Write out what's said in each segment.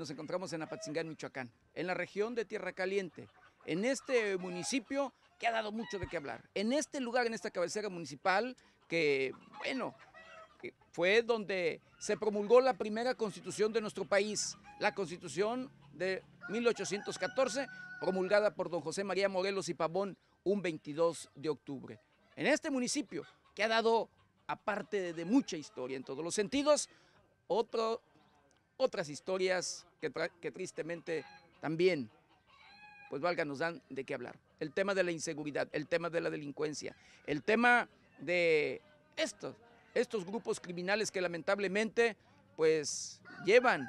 nos encontramos en Apatzingán, Michoacán, en la región de Tierra Caliente, en este municipio que ha dado mucho de qué hablar. En este lugar, en esta cabecera municipal, que, bueno, fue donde se promulgó la primera constitución de nuestro país, la constitución de 1814, promulgada por don José María Morelos y Pavón un 22 de octubre. En este municipio, que ha dado, aparte de mucha historia en todos los sentidos, otras historias que, tristemente también, pues valga, nos dan de qué hablar. El tema de la inseguridad, el tema de la delincuencia, el tema de estos, estos grupos criminales que lamentablemente pues llevan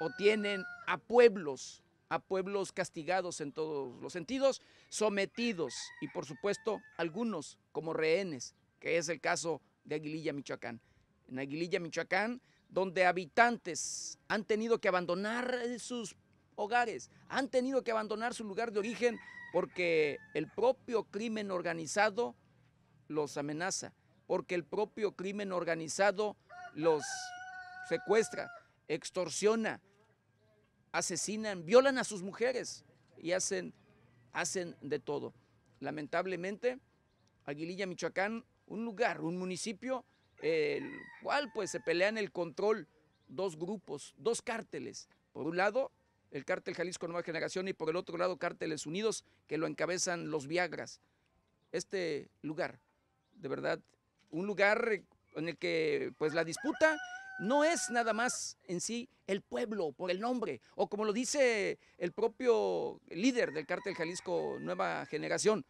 o tienen a pueblos, a pueblos castigados en todos los sentidos, sometidos y por supuesto algunos como rehenes, que es el caso de Aguililla, Michoacán. En Aguililla, Michoacán donde habitantes han tenido que abandonar sus hogares, han tenido que abandonar su lugar de origen porque el propio crimen organizado los amenaza, porque el propio crimen organizado los secuestra, extorsiona, asesinan, violan a sus mujeres y hacen, hacen de todo. Lamentablemente, Aguililla, Michoacán, un lugar, un municipio el cual pues se pelean el control dos grupos, dos cárteles. Por un lado, el cártel Jalisco Nueva Generación y por el otro lado, cárteles unidos que lo encabezan los Viagras. Este lugar, de verdad, un lugar en el que pues la disputa no es nada más en sí el pueblo por el nombre, o como lo dice el propio líder del cártel Jalisco Nueva Generación,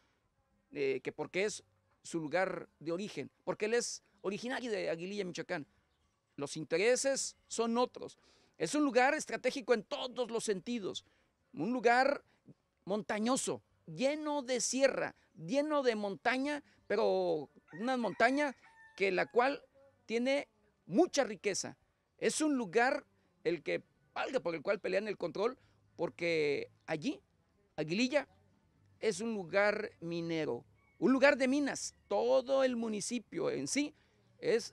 eh, que porque es su lugar de origen, porque él es originario de Aguililla, Michoacán. Los intereses son otros. Es un lugar estratégico en todos los sentidos. Un lugar montañoso, lleno de sierra, lleno de montaña, pero una montaña que la cual tiene mucha riqueza. Es un lugar el que valga por el cual pelean el control, porque allí, Aguililla, es un lugar minero, un lugar de minas. Todo el municipio en sí es,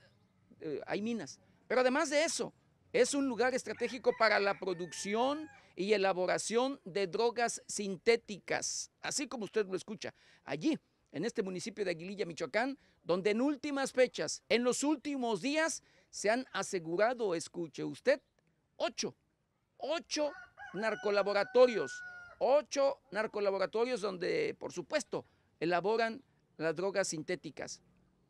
eh, hay minas. Pero además de eso, es un lugar estratégico para la producción y elaboración de drogas sintéticas, así como usted lo escucha. Allí, en este municipio de Aguililla, Michoacán, donde en últimas fechas, en los últimos días, se han asegurado, escuche usted, ocho, ocho narcolaboratorios, ocho narcolaboratorios donde, por supuesto, elaboran las drogas sintéticas.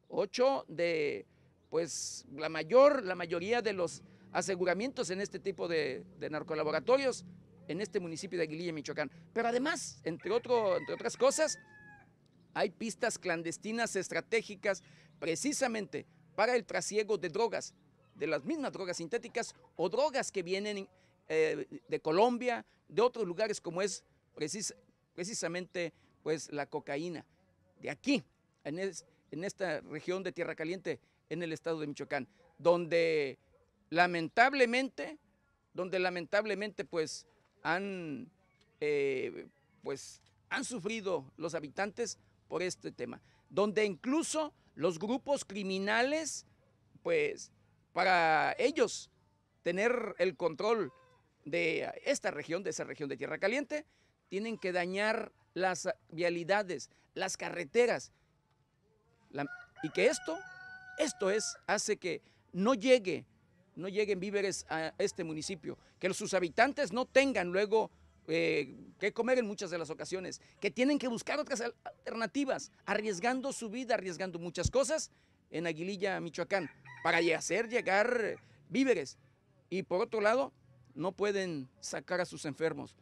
Ocho de, pues, la mayor, la mayoría de los aseguramientos en este tipo de, narcolaboratorios en este municipio de Aguililla, Michoacán. Pero además, entre, otro, entre otras cosas, hay pistas clandestinas estratégicas precisamente para el trasiego de drogas, de las mismas drogas sintéticas o drogas que vienen eh, de Colombia, de otros lugares como es precisamente pues, la cocaína. De aquí, en es, en esta región de Tierra Caliente, en el estado de Michoacán, donde lamentablemente, donde lamentablemente pues han, eh, pues, han sufrido los habitantes por este tema, donde incluso los grupos criminales, pues para ellos tener el control de esta región, de esa región de Tierra Caliente, tienen que dañar las vialidades, las carreteras, y que esto, esto es, hace que no llegue, no lleguen víveres a este municipio, que sus habitantes no tengan luego eh, que comer en muchas de las ocasiones, que tienen que buscar otras alternativas, arriesgando su vida, arriesgando muchas cosas en Aguililla, Michoacán, para hacer llegar víveres. Y por otro lado, no pueden sacar a sus enfermos.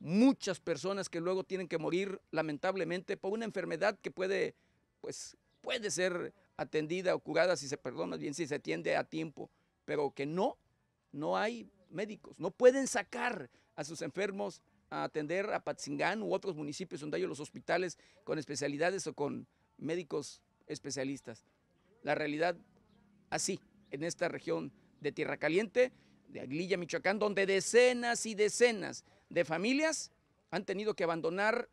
Muchas personas que luego tienen que morir lamentablemente por una enfermedad que puede pues puede ser atendida o curada si se perdona bien, si se atiende a tiempo, pero que no, no hay médicos, no pueden sacar a sus enfermos a atender a Patzingán u otros municipios donde hay los hospitales con especialidades o con médicos especialistas. La realidad así, en esta región de Tierra Caliente, de Aguilla, Michoacán, donde decenas y decenas de familias han tenido que abandonar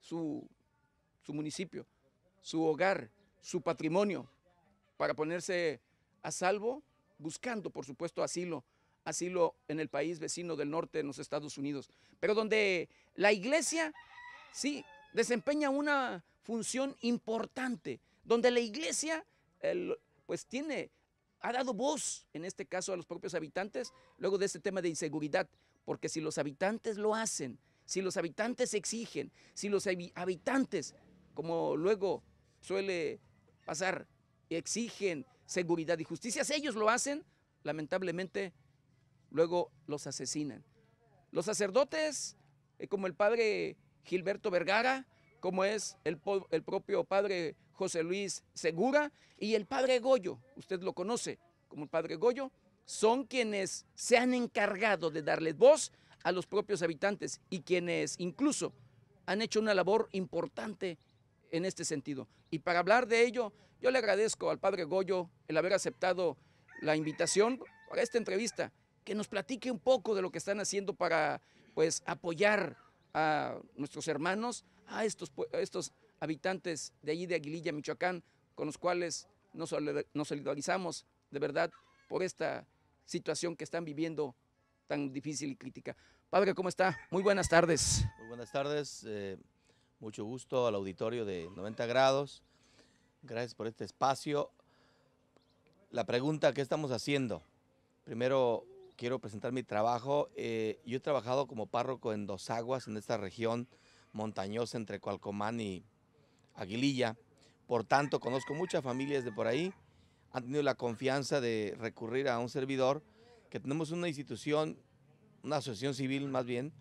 su, su municipio, su hogar, su patrimonio para ponerse a salvo, buscando, por supuesto, asilo, asilo en el país vecino del norte, en los Estados Unidos, pero donde la iglesia, sí, desempeña una función importante, donde la iglesia, pues tiene, ha dado voz, en este caso, a los propios habitantes, luego de este tema de inseguridad, porque si los habitantes lo hacen, si los habitantes exigen, si los habitantes, como luego suele pasar, y exigen seguridad y justicia. Si ellos lo hacen, lamentablemente luego los asesinan. Los sacerdotes, eh, como el padre Gilberto Vergara, como es el, propio padre José Luis Segura y el padre Goyo, usted lo conoce como el padre Goyo, son quienes se han encargado de darle voz a los propios habitantes y quienes incluso han hecho una labor importante en este sentido. Y para hablar de ello, yo le agradezco al padre Goyo el haber aceptado la invitación para esta entrevista, que nos platique un poco de lo que están haciendo para pues apoyar a nuestros hermanos, a estos, estos habitantes de allí de Aguililla, Michoacán, con los cuales nos, solidarizamos de verdad por esta situación que están viviendo tan difícil y crítica. Padre, ¿cómo está? Muy buenas tardes. Muy buenas tardes. Eh, mucho gusto al auditorio de 90 grados. Gracias por este espacio. La pregunta, ¿qué estamos haciendo? Primero quiero presentar mi trabajo. Eh, yo he trabajado como párroco en Dos Aguas, en esta región montañosa entre Cualcomán y Aguililla. Por tanto, conozco muchas familias de por ahí. Han tenido la confianza de recurrir a un servidor, que tenemos una institución, una asociación civil más bien,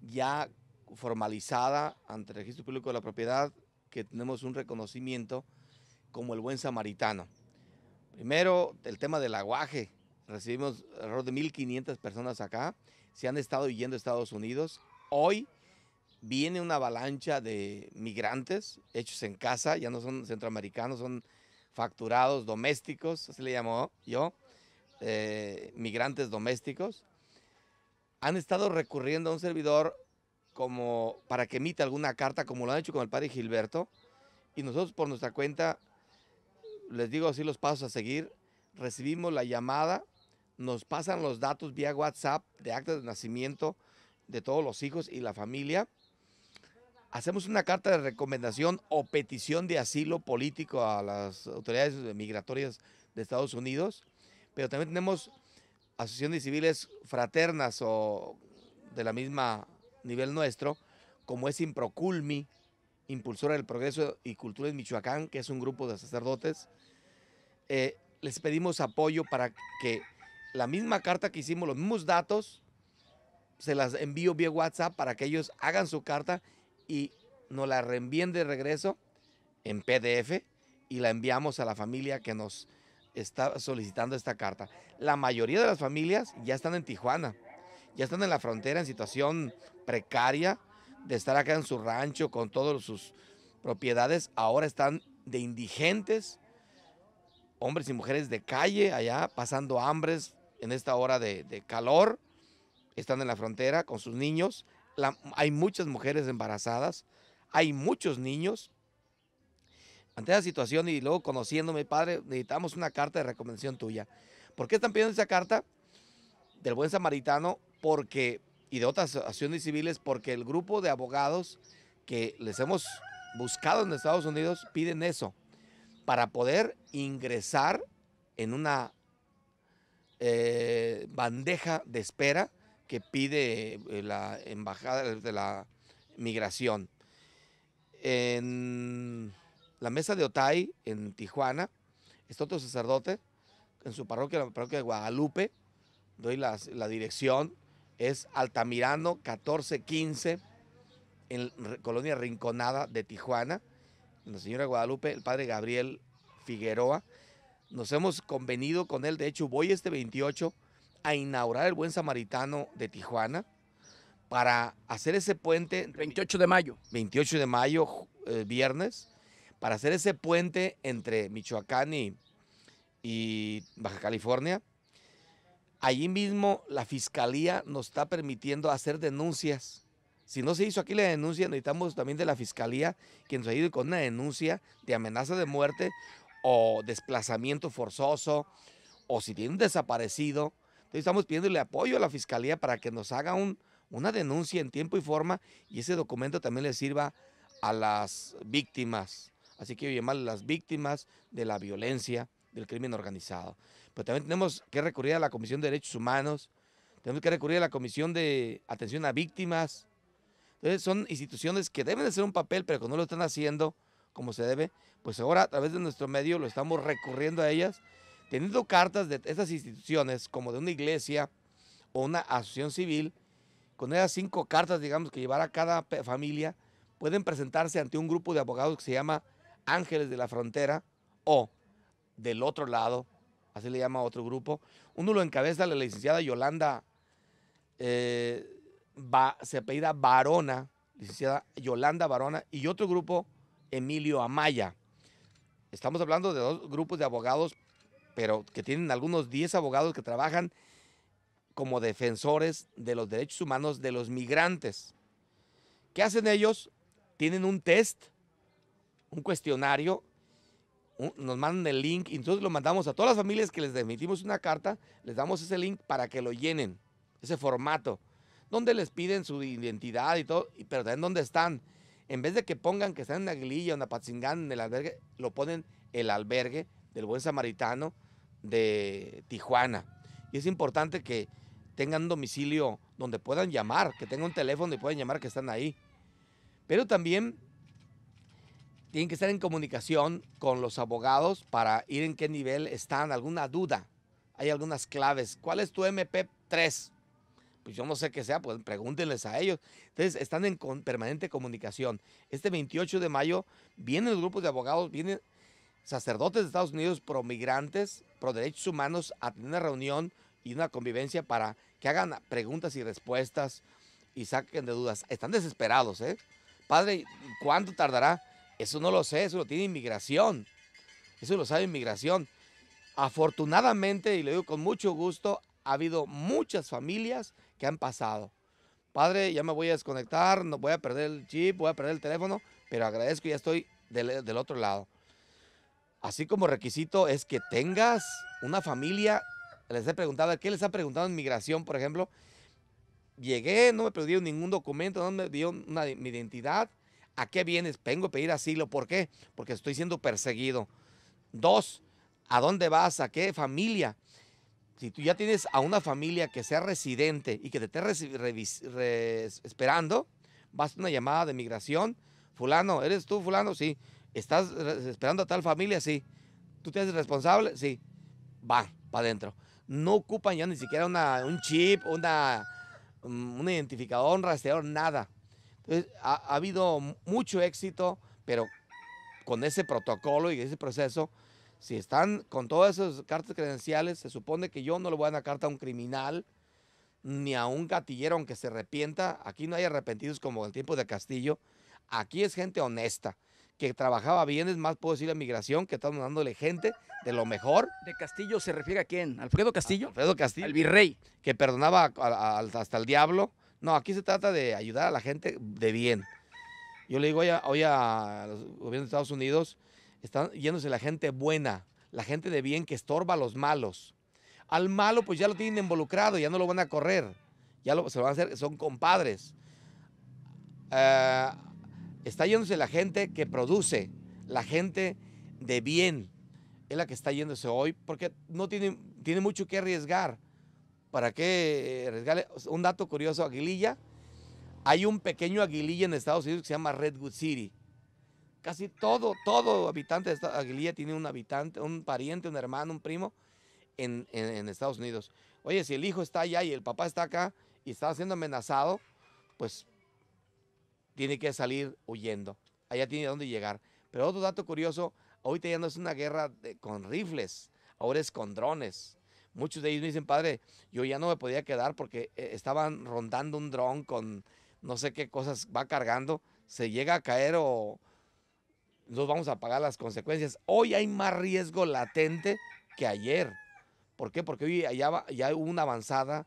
ya formalizada ante el registro público de la propiedad que tenemos un reconocimiento como el buen samaritano. Primero, el tema del aguaje. Recibimos alrededor de 1.500 personas acá. Se han estado yendo a Estados Unidos. Hoy viene una avalancha de migrantes hechos en casa. Ya no son centroamericanos, son facturados domésticos, así le llamó yo. Eh, migrantes domésticos han estado recurriendo a un servidor como para que emita alguna carta, como lo han hecho con el padre Gilberto, y nosotros por nuestra cuenta, les digo así los pasos a seguir, recibimos la llamada, nos pasan los datos vía WhatsApp de acta de nacimiento de todos los hijos y la familia, hacemos una carta de recomendación o petición de asilo político a las autoridades migratorias de Estados Unidos, pero también tenemos asociaciones civiles fraternas o de la misma nivel nuestro, como es Improculmi, Impulsora del Progreso y Cultura en Michoacán, que es un grupo de sacerdotes. Eh, les pedimos apoyo para que la misma carta que hicimos, los mismos datos, se las envío vía WhatsApp para que ellos hagan su carta y nos la reenvíen de regreso en PDF y la enviamos a la familia que nos está solicitando esta carta. La mayoría de las familias ya están en Tijuana, ya están en la frontera en situación precaria de estar acá en su rancho con todas sus propiedades, ahora están de indigentes, hombres y mujeres de calle allá, pasando hambres en esta hora de, calor, están en la frontera con sus niños, hay muchas mujeres embarazadas, hay muchos niños. Ante esa situación y luego conociéndome, padre, necesitamos una carta de recomendación tuya. ¿Por qué están pidiendo esa carta del buen samaritano? Porque y de otras acciones civiles porque el grupo de abogados que les hemos buscado en Estados Unidos piden eso para poder ingresar en una eh, bandeja de espera que pide eh, la embajada de la migración. En la mesa de Otay, en Tijuana, está otro sacerdote en su parroquia, la parroquia de Guadalupe, doy la dirección, es Altamirano 1415 en Colonia Rinconada de Tijuana. La señora Guadalupe, el padre Gabriel Figueroa. Nos hemos convenido con él, de hecho voy este 28 a inaugurar el Buen Samaritano de Tijuana para hacer ese puente. 28 de mayo. 28 de mayo, eh, viernes, para hacer ese puente entre Michoacán y Baja California Allí mismo la fiscalía nos está permitiendo hacer denuncias. Si no se hizo aquí la denuncia, necesitamos también de la fiscalía que nos ayude con una denuncia de amenaza de muerte o desplazamiento forzoso o si tiene un desaparecido. Entonces estamos pidiéndole apoyo a la fiscalía para que nos haga una denuncia en tiempo y forma y ese documento también le sirva a las víctimas. Así que llamarle las víctimas de la violencia, del crimen organizado pero también tenemos que recurrir a la Comisión de Derechos Humanos, tenemos que recurrir a la Comisión de Atención a Víctimas. Entonces son instituciones que deben de hacer un papel, pero que no lo están haciendo como se debe, pues ahora a través de nuestro medio lo estamos recurriendo a ellas, teniendo cartas de estas instituciones, como de una iglesia o una asociación civil, con esas cinco cartas, digamos, que llevar a cada familia, pueden presentarse ante un grupo de abogados que se llama Ángeles de la Frontera o del otro lado, así le llama a otro grupo. Uno lo encabeza la licenciada Yolanda, eh, Barona, licenciada Yolanda Varona, y otro grupo, Emilio Amaya. Estamos hablando de dos grupos de abogados, pero que tienen algunos 10 abogados que trabajan como defensores de los derechos humanos de los migrantes. ¿Qué hacen ellos? Tienen un test, un cuestionario nos mandan el link y entonces lo mandamos a todas las familias que les emitimos una carta, les damos ese link para que lo llenen, ese formato, donde les piden su identidad y todo, pero también dónde están. En vez de que pongan que están en Aguililla o en Apatzingán, en el albergue, lo ponen el albergue del Buen Samaritano de Tijuana. Y es importante que tengan un domicilio donde puedan llamar, que tengan un teléfono y puedan llamar que están ahí. Pero también tienen que estar en comunicación con los abogados para ir en qué nivel están, alguna duda. Hay algunas claves. ¿Cuál es tu MP3? Pues yo no sé qué sea, pues pregúntenles a ellos. Entonces, están en permanente comunicación. Este 28 de mayo vienen los grupos de abogados, vienen sacerdotes de Estados Unidos pro migrantes, pro derechos humanos a tener una reunión y una convivencia para que hagan preguntas y respuestas y saquen de dudas. Están desesperados, ¿eh? Padre, ¿cuánto tardará? Eso no lo sé, eso lo tiene inmigración. Eso lo sabe inmigración. Afortunadamente, y le digo con mucho gusto, ha habido muchas familias que han pasado. Padre, ya me voy a desconectar, no voy a perder el chip, voy a perder el teléfono, pero agradezco, ya estoy del, otro lado. Así como requisito es que tengas una familia. Les he preguntado, ¿qué les ha preguntado inmigración? por ejemplo? Llegué, no me perdieron ningún documento, no me dio mi identidad ¿a qué vienes? Vengo a pedir asilo. ¿Por qué? Porque estoy siendo perseguido. Dos, ¿a dónde vas? ¿A qué familia? Si tú ya tienes a una familia que sea residente y que te esté esperando, vas a una llamada de migración. Fulano, ¿eres tú, fulano? Sí. ¿Estás esperando a tal familia? Sí. ¿Tú te responsable? Sí. Va, va adentro. No ocupan ya ni siquiera una, un chip, una, mm, un identificador, un rastreador, nada entonces, ha, habido mucho éxito, pero con ese protocolo y ese proceso, si están con todas esas cartas credenciales, se supone que yo no le voy a dar carta a un criminal ni a un gatillero aunque se arrepienta. Aquí no hay arrepentidos como en el tiempo de Castillo. Aquí es gente honesta, que trabajaba bien, es más, puedo decir la migración, que estamos dándole gente de lo mejor. ¿De Castillo se refiere a quién? ¿Alfredo Castillo? Alfredo Castillo. El virrey. Que perdonaba hasta el diablo no, aquí se trata de ayudar a la gente de bien. Yo le digo hoy a, los gobiernos de Estados Unidos, están yéndose la gente buena, la gente de bien que estorba a los malos. Al malo pues ya lo tienen involucrado, ya no lo van a correr, ya lo, se lo van a hacer, son compadres. Ah, está yéndose la gente que produce, la gente de bien, es la que está yéndose hoy porque no tiene mucho que arriesgar. ¿Para qué eh, regale Un dato curioso, Aguililla. Hay un pequeño Aguililla en Estados Unidos que se llama Redwood City. Casi todo, todo habitante de esta Aguililla tiene un habitante, un pariente, un hermano, un primo en, Estados Unidos. Oye, si el hijo está allá y el papá está acá y está siendo amenazado, pues tiene que salir huyendo. Allá tiene dónde llegar. Pero otro dato curioso, ahorita ya no es una guerra con rifles, ahora es con drones. Muchos de ellos me dicen, padre, yo ya no me podía quedar porque eh, estaban rondando un dron con no sé qué cosas va cargando, se llega a caer o nos vamos a pagar las consecuencias. Hoy hay más riesgo latente que ayer. ¿Por qué? Porque hoy ya, ya hubo una avanzada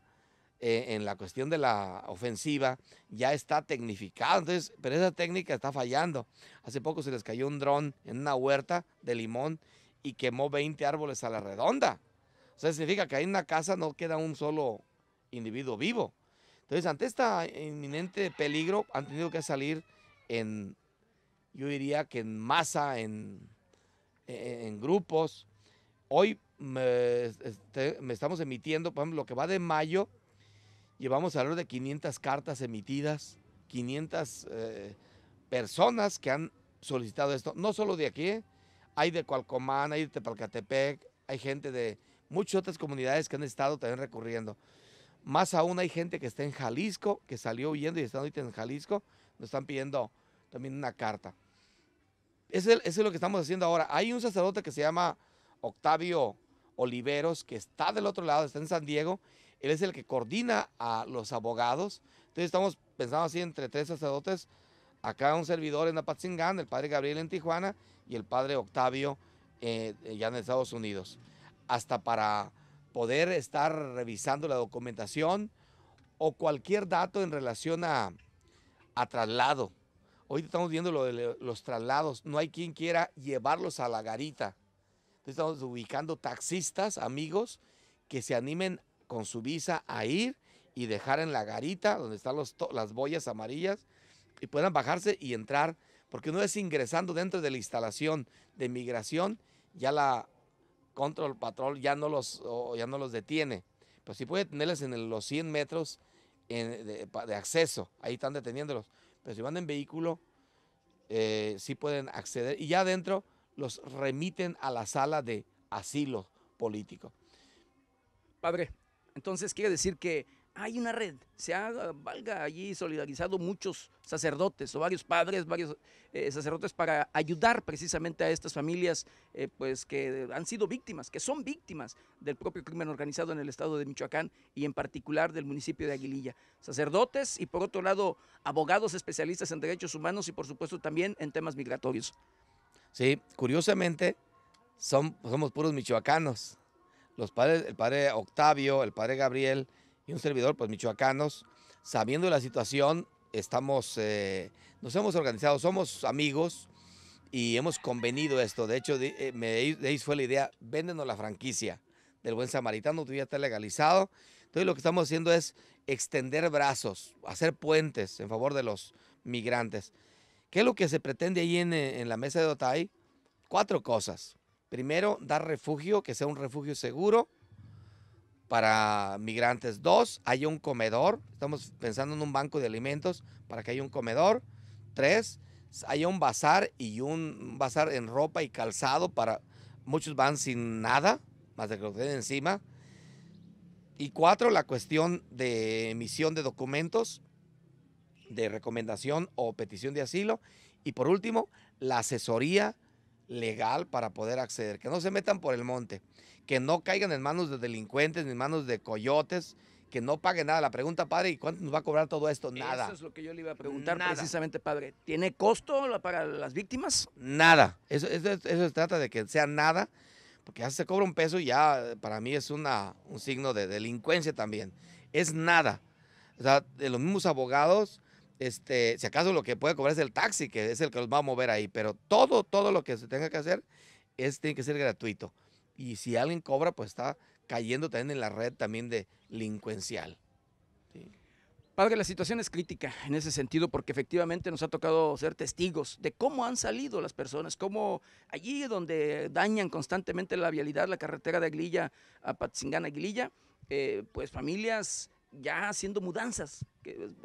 eh, en la cuestión de la ofensiva, ya está tecnificado, entonces, pero esa técnica está fallando. Hace poco se les cayó un dron en una huerta de limón y quemó 20 árboles a la redonda. O sea, significa que ahí en una casa no queda un solo individuo vivo. Entonces, ante este inminente peligro, han tenido que salir en, yo diría que en masa, en, e-, en grupos. Hoy este, me, estamos emitiendo, por ejemplo, lo que va de mayo, llevamos a hablar de 500 cartas emitidas, 500 eh, personas que han solicitado esto, no solo de aquí, ¿eh? hay de Cualcomán, hay de Tepalcatepec, hay gente de muchas otras comunidades que han estado también recurriendo. Más aún hay gente que está en Jalisco, que salió huyendo y está ahorita en Jalisco, nos están pidiendo también una carta. Eso es, lo que estamos haciendo ahora. Hay un sacerdote que se llama Octavio Oliveros, que está del otro lado, está en San Diego. Él es el que coordina a los abogados. Entonces estamos pensando así entre tres sacerdotes, acá un servidor en Apatzingán, el padre Gabriel en Tijuana y el padre Octavio eh, eh, ya en Estados Unidos hasta para poder estar revisando la documentación o cualquier dato en relación a, traslado. Hoy estamos viendo lo de los traslados. No hay quien quiera llevarlos a la garita. estamos ubicando taxistas, amigos, que se animen con su visa a ir y dejar en la garita donde están las boyas amarillas y puedan bajarse y entrar, porque no es ingresando dentro de la instalación de migración, ya la Control Patrol ya no los, ya no los detiene. Pero pues sí puede tenerles en los 100 metros de, acceso. Ahí están deteniéndolos. Pero si van en vehículo, eh, sí pueden acceder. Y ya adentro los remiten a la sala de asilo político. Padre, entonces quiere decir que hay una red, se ha, valga allí, solidarizado muchos sacerdotes o varios padres, varios eh, sacerdotes para ayudar precisamente a estas familias eh, pues que han sido víctimas, que son víctimas del propio crimen organizado en el estado de Michoacán y en particular del municipio de Aguililla. Sacerdotes y por otro lado abogados especialistas en derechos humanos y por supuesto también en temas migratorios. Sí, curiosamente somos puros michoacanos. Los padres, el padre Octavio, el padre Gabriel, y un servidor, pues michoacanos, sabiendo la situación, estamos, eh, nos hemos organizado, somos amigos y hemos convenido esto. De hecho, eh, de, ahí fue la idea, véndenos la franquicia del buen samaritano, tú ya está legalizado. Entonces lo que estamos haciendo es extender brazos, hacer puentes en favor de los migrantes. ¿Qué es lo que se pretende ahí en, eh, en la mesa de Otay? Cuatro cosas. Primero, dar refugio, que sea un refugio seguro para migrantes. Dos, hay un comedor. Estamos pensando en un banco de alimentos para que haya un comedor. Tres, hay un bazar y un bazar en ropa y calzado para muchos van sin nada, más de que lo tienen encima. Y cuatro, la cuestión de emisión de documentos, de recomendación o petición de asilo. Y por último, la asesoría legal para poder acceder, que no se metan por el monte, que no caigan en manos de delincuentes ni en manos de coyotes, que no paguen nada. La pregunta, padre, ¿y cuánto nos va a cobrar todo esto? Nada. Eso es lo que yo le iba a preguntar precisamente, padre. ¿Tiene costo para las víctimas? Nada. Eso, se trata de que sea nada, porque ya se cobra un peso y ya para mí es una, un signo de delincuencia también. Es nada. O sea, de los mismos abogados este, si acaso lo que puede cobrar es el taxi, que es el que los va a mover ahí, pero todo, todo lo que se tenga que hacer tiene que ser gratuito. Y si alguien cobra, pues está cayendo también en la red también de delincuencial. Padre, la situación es crítica en ese sentido porque efectivamente nos ha tocado ser testigos de cómo han salido las personas, cómo allí donde dañan constantemente la vialidad, la carretera de Aguililla a Patzingán, Aguililla, eh, pues familias ya haciendo mudanzas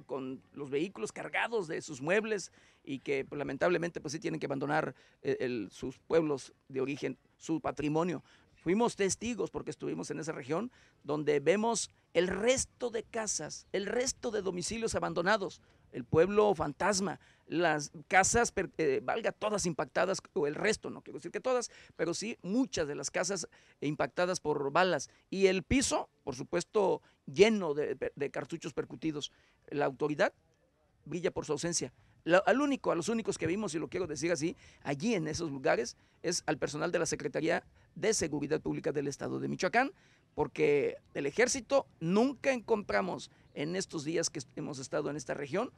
con los vehículos cargados de sus muebles y que pues, lamentablemente pues sí tienen que abandonar eh, sus pueblos de origen, su patrimonio. Fuimos testigos porque estuvimos en esa región donde vemos el resto de casas, el resto de domicilios abandonados el pueblo fantasma, las casas, eh, valga, todas impactadas, o el resto, no quiero decir que todas, pero sí muchas de las casas impactadas por balas. Y el piso, por supuesto, lleno de, cartuchos percutidos. La autoridad brilla por su ausencia. al único, a los únicos que vimos, y lo quiero decir así, allí en esos lugares, es al personal de la Secretaría de Seguridad Pública del Estado de Michoacán, porque el ejército nunca encontramos en estos días que hemos estado en esta región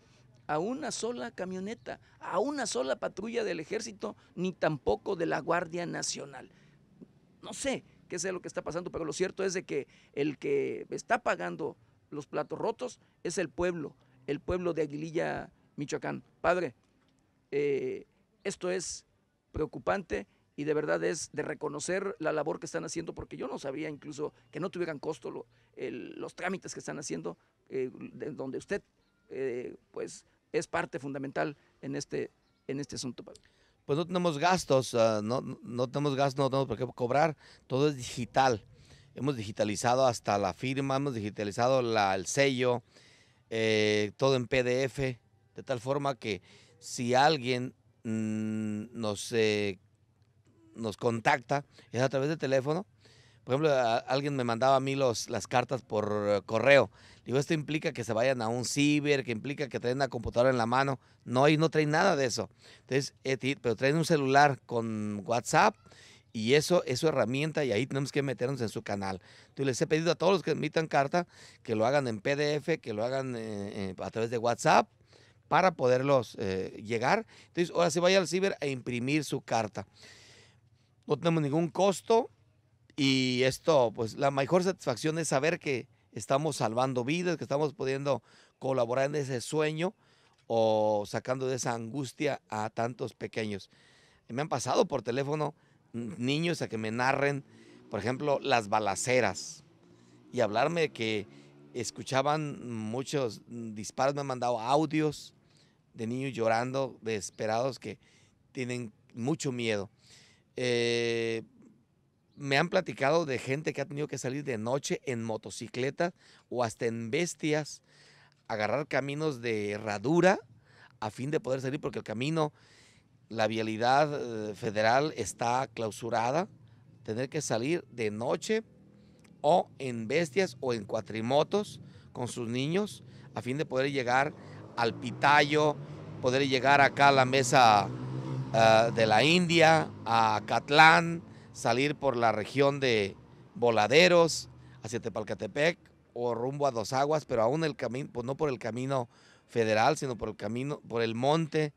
a una sola camioneta, a una sola patrulla del ejército, ni tampoco de la Guardia Nacional. No sé qué sea lo que está pasando, pero lo cierto es de que el que está pagando los platos rotos es el pueblo, el pueblo de Aguililla, Michoacán. Padre, eh, esto es preocupante y de verdad es de reconocer la labor que están haciendo, porque yo no sabía incluso que no tuvieran costo los trámites que están haciendo, eh, donde usted eh, pues es parte fundamental en este, en este asunto. Pues no tenemos gastos, ah, no, tenemos gastos, no tenemos por qué cobrar, todo es digital. Hemos digitalizado hasta la firma, hemos digitalizado el sello, eh, todo en PDF, de tal forma que si alguien no mm, nos nos contacta es a través de teléfono. Por ejemplo, alguien me mandaba a mí los, las cartas por eh, correo. Digo, esto implica que se vayan a un ciber, que implica que traen una computadora en la mano. No, hay, no traen nada de eso. Entonces, eh, pero traen un celular con WhatsApp y eso es su herramienta y ahí tenemos que meternos en su canal. Entonces les he pedido a todos los que emitan carta que lo hagan en PDF, que lo hagan eh, a través de WhatsApp para poderlos llegar. Entonces ahora se vaya al ciber a e imprimir su carta no tenemos ningún costo y esto, pues la mejor satisfacción es saber que estamos salvando vidas, que estamos pudiendo colaborar en ese sueño o sacando de esa angustia a tantos pequeños. Me han pasado por teléfono niños a que me narren, por ejemplo, las balaceras y hablarme de que escuchaban muchos disparos, me han mandado audios de niños llorando, desesperados, que tienen mucho miedo. Eh, me han platicado de gente que ha tenido que salir de noche en motocicleta o hasta en bestias, agarrar caminos de herradura a fin de poder salir porque el camino, la vialidad eh, federal está clausurada, tener que salir de noche o en bestias o en cuatrimotos con sus niños a fin de poder llegar al Pitayo, poder llegar acá a la mesa Ah, de la India a Catlán, salir por la región de Voladeros hacia Tepalcatepec o rumbo a Dos Aguas, pero aún el camino, pues, no por el camino federal, sino por el camino, por el monte,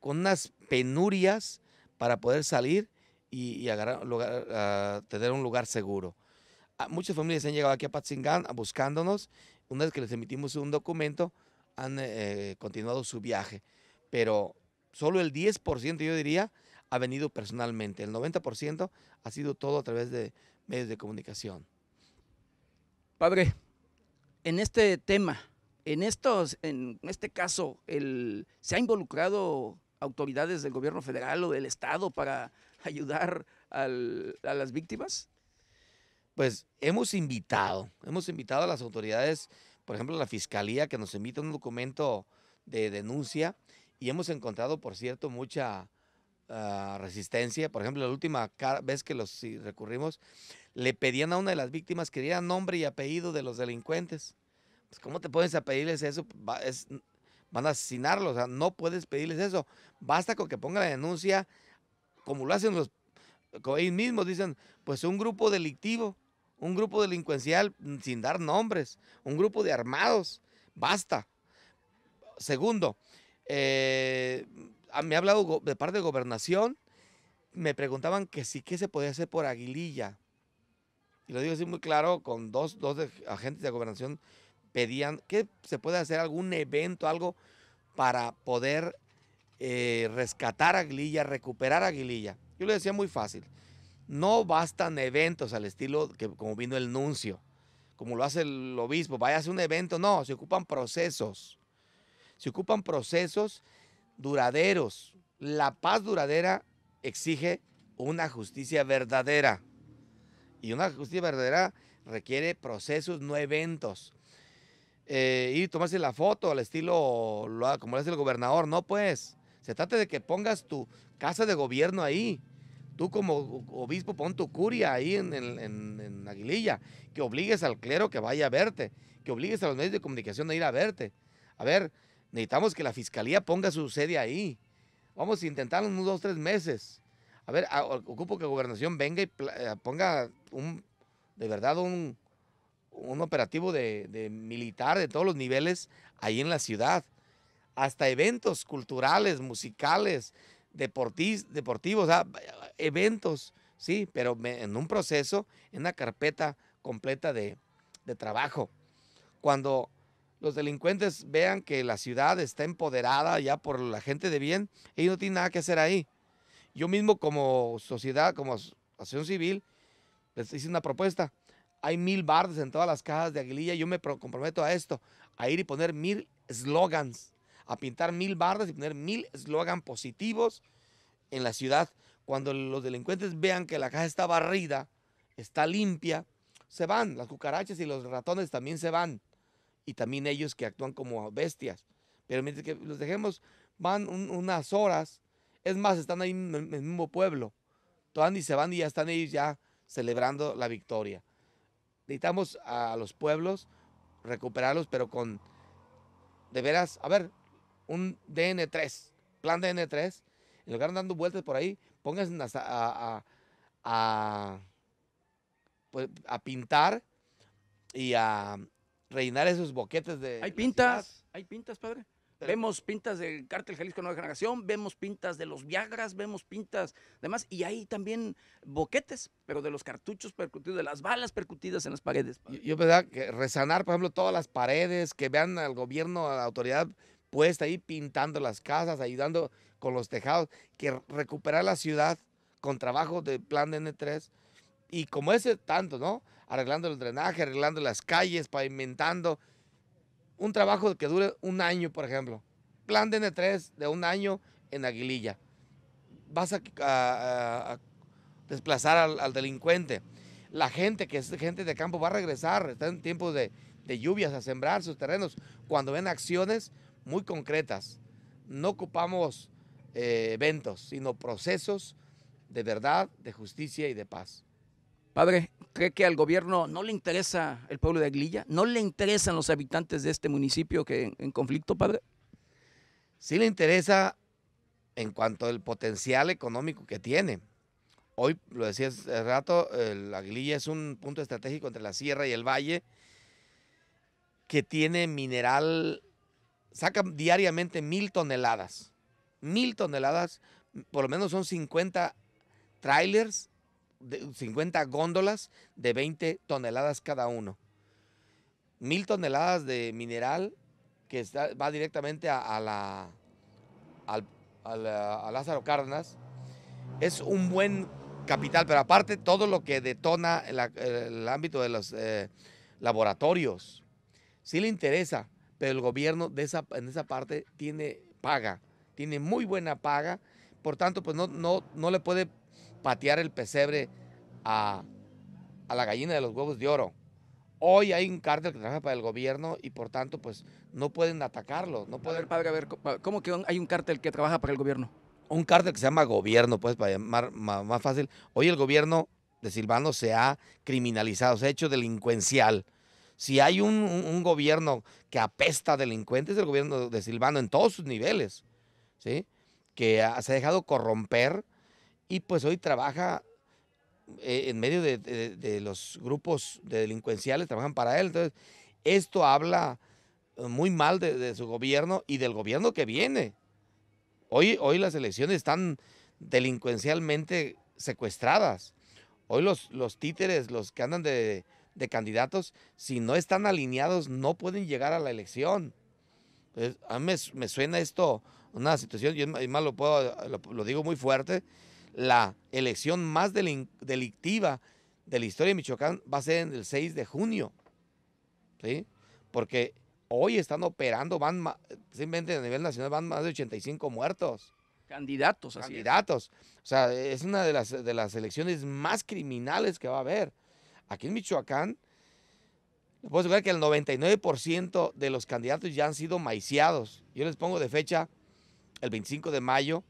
con unas penurias para poder salir y, ah, tener un lugar seguro. Ah, muchas familias han llegado aquí a Patzingán buscándonos. Una vez que les emitimos un documento, han eh, eh, continuado su viaje. Pero solo el 10% yo diría ha venido personalmente, el 90% ha sido todo a través de medios de comunicación. Padre, en este tema, en estos, en este caso, el, ¿se ha involucrado autoridades del gobierno federal o del estado para ayudar a las víctimas? Pues hemos invitado, hemos invitado a las autoridades, por ejemplo, a la fiscalía que nos invita un documento de denuncia y hemos encontrado, por cierto, mucha ah, resistencia. Por ejemplo, la última vez que los recurrimos, le pedían a una de las víctimas que diera nombre y apellido de los delincuentes. Pues, ¿Cómo te puedes pedirles eso? van a asesinarlos, no puedes pedirles eso. Basta con que ponga la denuncia, como lo hacen los... ellos mismos dicen, pues un grupo delictivo, un grupo delincuencial mm, sin dar nombres, un grupo de armados, basta. Segundo, eh, me ha hablado de parte de gobernación. Me preguntaban que sí que se podía hacer por Aguililla. Y lo digo así muy claro, con dos, dos agentes de gobernación pedían que se puede hacer algún evento, algo para poder eh, rescatar Aguililla, recuperar Aguililla. Yo le decía muy fácil, no bastan eventos al estilo que como vino el nuncio, como lo hace el obispo, vaya a hacer un evento, no, se ocupan procesos. Se ocupan procesos duraderos. La paz duradera exige una justicia verdadera. Y una justicia verdadera requiere procesos, no eventos. Eh, y tomarse la foto al estilo como lo hace el gobernador, no pues. Se trata de que pongas tu casa de gobierno ahí. Tú como obispo pon tu curia ahí en, en Aguililla, que obligues al clero que vaya a verte, que obligues a los medios de comunicación a ir a verte. A ver, necesitamos que la fiscalía ponga su sede ahí. Vamos a intentarlo en unos dos, tres meses. A ver, ah, ocupo que la gobernación venga y eh, ponga un, de verdad, un, operativo de, militar de todos los niveles ahí en la ciudad. Hasta eventos culturales, musicales, deportis, deportivos, eventos, sí, pero en un proceso, en una carpeta completa de, de trabajo. Cuando los delincuentes vean que la ciudad está empoderada ya por la gente de bien, ellos no tienen nada que hacer ahí. Yo mismo como sociedad, como asociación civil, les hice una propuesta. Hay mil bardes en todas las cajas de Aguililla. Yo me comprometo a esto, a ir y poner mil slogans, a pintar mil bardes y poner mil slogans positivos en la ciudad. Cuando los delincuentes vean que la caja está barrida, está limpia, se van. Las cucarachas y los ratones también se van y también ellos que actúan como bestias. Pero mientras que los dejemos, van unas horas, es más, están ahí en el mismo pueblo. van y se van y ya están ellos ya celebrando la victoria. Necesitamos a los pueblos recuperarlos, pero con, de veras, a ver, un DN3, plan DN3, en lugar de dando vueltas por ahí, pónganse a, a, a, a, pues, pintar y a, reinar esos boquetes de. Hay pintas, hay pintas, padre. vemos pintas del Cártel Jalisco Nueva Generación, vemos pintas de los Viagras, vemos pintas demás, y hay también boquetes, pero de los cartuchos percutidos, de las balas percutidas en las paredes. Yo, pensaba ¿verdad? Que resanar, por ejemplo, todas las paredes, que vean al gobierno, a la autoridad puesta ahí pintando las casas, ayudando con los tejados, que recuperar la ciudad con trabajo de plan de N3. Y como ese tanto, ¿no? arreglando el drenaje, arreglando las calles, pavimentando. Un trabajo que dure un año, por ejemplo. Plan de N3 de un año en Aguililla. Vas a, desplazar al, delincuente. La gente que es gente de campo va a regresar, está en tiempos de, lluvias a sembrar sus terrenos. Cuando ven acciones muy concretas, no ocupamos eh, eventos, sino procesos de verdad, de justicia y de paz. Padre, ¿Cree que al gobierno no le interesa el pueblo de Aguililla? ¿No le interesan los habitantes de este municipio que en, conflicto, padre? Sí le interesa en cuanto al potencial económico que tiene. Hoy, lo decía hace rato, la Aguililla es un punto estratégico entre la sierra y el valle que tiene mineral, saca diariamente mil toneladas. Mil toneladas, por lo menos son 50 trailers 50 góndolas de 20 toneladas cada uno. Mil toneladas de mineral que va directamente a, la, Lázaro Cárdenas. Es un buen capital, pero aparte todo lo que detona el, el ámbito de los eh, laboratorios. Sí le interesa, pero el gobierno de esa, en esa parte tiene paga, tiene muy buena paga, por tanto, pues no, no, no le puede patear el pesebre a, la gallina de los huevos de oro. Hoy hay un cártel que trabaja para el gobierno y por tanto pues no pueden atacarlo. No pueden... ver, ver, ¿cómo que hay un cártel que trabaja para el gobierno? Un cártel que se llama gobierno, pues para llamar más, fácil. Hoy el gobierno de Silvano se ha criminalizado, se ha hecho delincuencial. Si hay un, gobierno que apesta a delincuentes, el gobierno de Silvano en todos sus niveles, ¿sí? que se ha dejado corromper y pues hoy trabaja eh, en medio de, los grupos delincuenciales, trabajan para él. Entonces, esto habla eh, muy mal de, su gobierno y del gobierno que viene. Hoy, hoy las elecciones están delincuencialmente secuestradas. Hoy los, los títeres, los que andan de, candidatos, si no están alineados, no pueden llegar a la elección. a mí me, suena esto una situación, yo más lo, puedo, lo digo muy fuerte, la elección más delictiva de la historia de Michoacán va a ser en el 6 de junio. ¿sí? Porque hoy están operando, van simplemente a nivel nacional van más de 85 muertos. Candidatos, así Candidatos. O sea, es una de las, de las elecciones más criminales que va a haber. Aquí en Michoacán, les puedo asegurar que el 99% de los candidatos ya han sido maiciados. Yo les pongo de fecha el 25 de mayo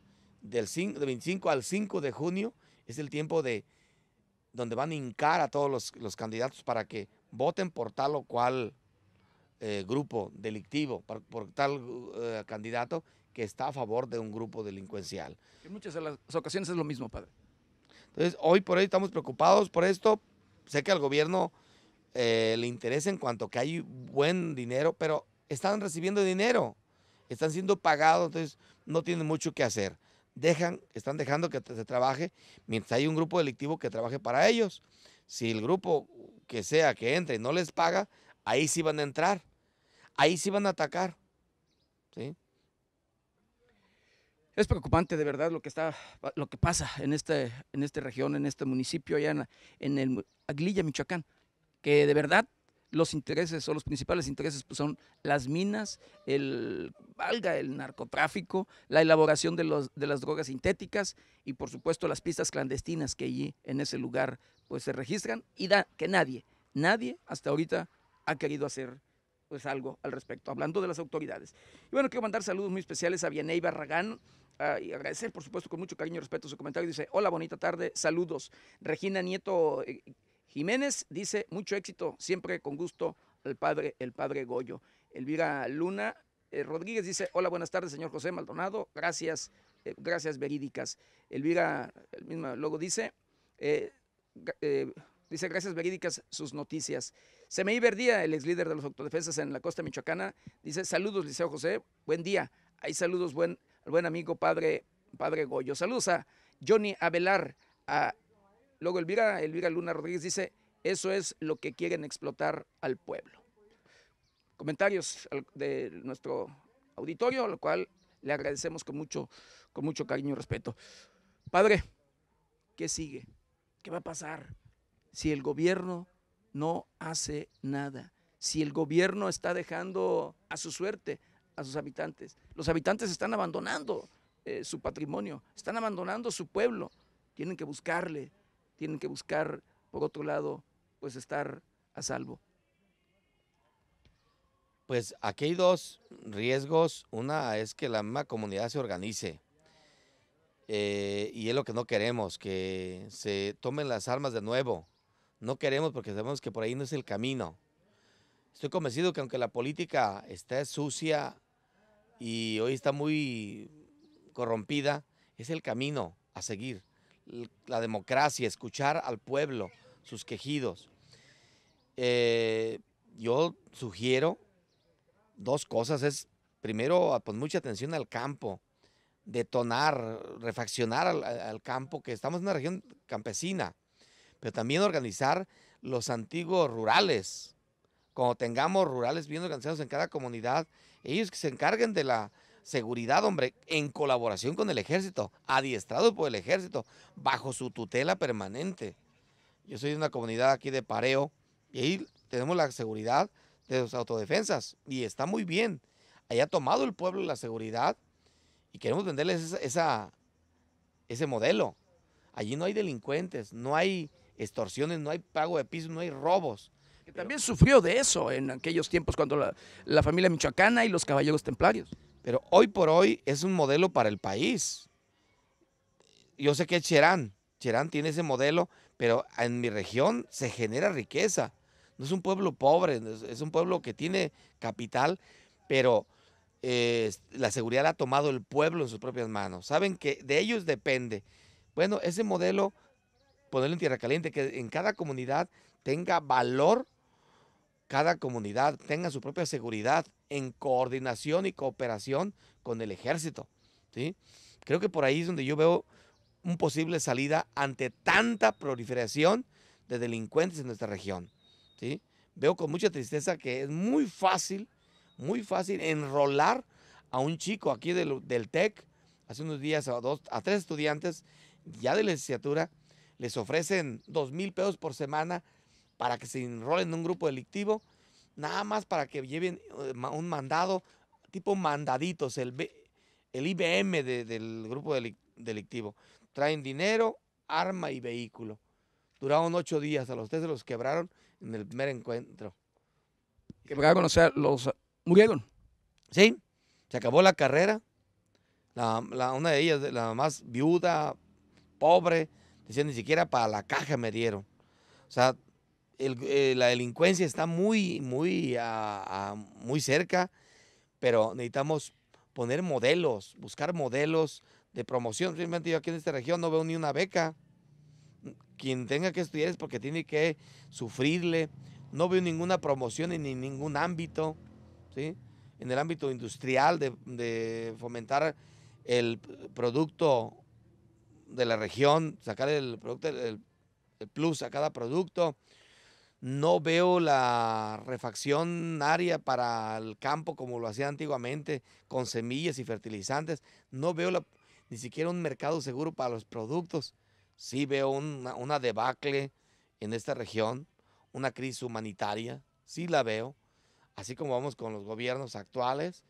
del 5, de 25 al 5 de junio es el tiempo de donde van a hincar a todos los, candidatos para que voten por tal o cual eh, grupo delictivo, por, tal eh, candidato que está a favor de un grupo delincuencial. En muchas de las ocasiones es lo mismo, padre. Entonces, hoy por hoy estamos preocupados por esto. Sé que al gobierno eh, le interesa en cuanto que hay buen dinero, pero están recibiendo dinero, están siendo pagados, entonces no tienen mucho que hacer dejan, están dejando que se trabaje mientras hay un grupo delictivo que trabaje para ellos. Si el grupo que sea que entre y no les paga, ahí sí van a entrar, ahí sí van a atacar. Es preocupante de verdad lo que está, lo que pasa en este, en esta región, en este municipio, allá en, en el Aguililla, Michoacán, que de verdad los intereses o los principales intereses pues, son las minas, el, valga, el narcotráfico, la elaboración de, los, de las drogas sintéticas y por supuesto las pistas clandestinas que allí en ese lugar pues se registran y da, que nadie, nadie hasta ahorita ha querido hacer pues algo al respecto, hablando de las autoridades. Y bueno, quiero mandar saludos muy especiales a Vianey Barragán, ah, y agradecer, por supuesto, con mucho cariño y respeto su comentario. Dice, hola, bonita tarde, saludos. Regina Nieto eh, Jiménez dice, mucho éxito, siempre con gusto, al padre, el padre Goyo. Elvira Luna eh, Rodríguez dice, hola, buenas tardes, señor José Maldonado, gracias, eh, gracias verídicas. Elvira, el mismo luego dice, eh, dice, gracias verídicas, sus noticias. Semeí Verdía, el ex líder de los autodefensas en la costa michoacana, dice, saludos, Liceo José, buen día. Hay saludos, buen, buen amigo, padre, padre Goyo. Saludos a Johnny Abelar, a Luego Elvira, Elvira Luna Rodríguez dice, eso es lo que quieren explotar al pueblo. Comentarios de nuestro auditorio, lo cual le agradecemos con mucho, con mucho cariño y respeto. Padre, ¿qué sigue? ¿Qué va a pasar si el gobierno no hace nada? Si el gobierno está dejando a su suerte a sus habitantes. Los habitantes están abandonando eh, su patrimonio, están abandonando su pueblo. Tienen que buscarle tienen que buscar, por otro lado, pues estar a salvo. Pues aquí hay dos riesgos. Una es que la misma comunidad se organice. Eh, y es lo que no queremos, que se tomen las armas de nuevo. No queremos porque sabemos que por ahí no es el camino. Estoy convencido que aunque la política está sucia y hoy está muy corrompida, es el camino a seguir la democracia, escuchar al pueblo, sus quejidos. Eh, yo sugiero dos cosas. Es, primero, pues mucha atención al campo, detonar, refaccionar al, al, campo, que estamos en una región campesina, pero también organizar los antiguos rurales. Cuando tengamos rurales bien organizados en cada comunidad, ellos que se encarguen de la seguridad, hombre, en colaboración con el ejército, adiestrado por el ejército, bajo su tutela permanente. Yo soy de una comunidad aquí de Pareo y ahí tenemos la seguridad de las autodefensas y está muy bien. Allá ha tomado el pueblo la seguridad y queremos venderles ese modelo. Allí no hay delincuentes, no hay extorsiones, no hay pago de piso, no hay robos. Que también sufrió de eso en aquellos tiempos cuando la, la familia michoacana y los caballeros templarios. Pero hoy por hoy es un modelo para el país. Yo sé que es Cherán. Cherán tiene ese modelo, pero en mi región se genera riqueza. No es un pueblo pobre, es un pueblo que tiene capital, pero la seguridad la ha tomado el pueblo en sus propias manos. Saben que de ellos depende. Bueno, ese modelo, ponerlo en tierra caliente, que en cada comunidad tenga valor cada comunidad tenga su propia seguridad en coordinación y cooperación con el ejército. ¿sí? Creo que por ahí es donde yo veo un posible salida ante tanta proliferación de delincuentes en nuestra región. ¿sí? Veo con mucha tristeza que es muy fácil, muy fácil enrolar a un chico aquí del, TEC, hace unos días a, dos, a tres estudiantes ya de licenciatura, les ofrecen dos mil pesos por semana para que se enrolen en un grupo delictivo, nada más para que lleven eh, un mandado tipo mandaditos, el, el IBM del grupo delictivo. Traen dinero, arma y vehículo. Duraron ocho días, a los tres se los quebraron en el primer encuentro. los murieron. Sí, se acabó la carrera. una de ellas, la más viuda, pobre, decía, ni siquiera para la caja me dieron. O sea, eh, la delincuencia está muy, muy, muy cerca, pero necesitamos poner modelos, buscar modelos de promoción. Simplemente yo aquí en esta región no veo ni una beca. Quien tenga que estudiar es porque tiene que sufrirle. No veo ninguna promoción en ningún ámbito, En el ámbito industrial, de, fomentar el producto de la región, sacar el producto, el plus a cada producto no veo la refacción área para el campo como lo hacía antiguamente, con semillas y fertilizantes. No veo la, ni siquiera un mercado seguro para los productos. Sí veo una, debacle en esta región, una crisis humanitaria, sí la veo, así como vamos con los gobiernos actuales,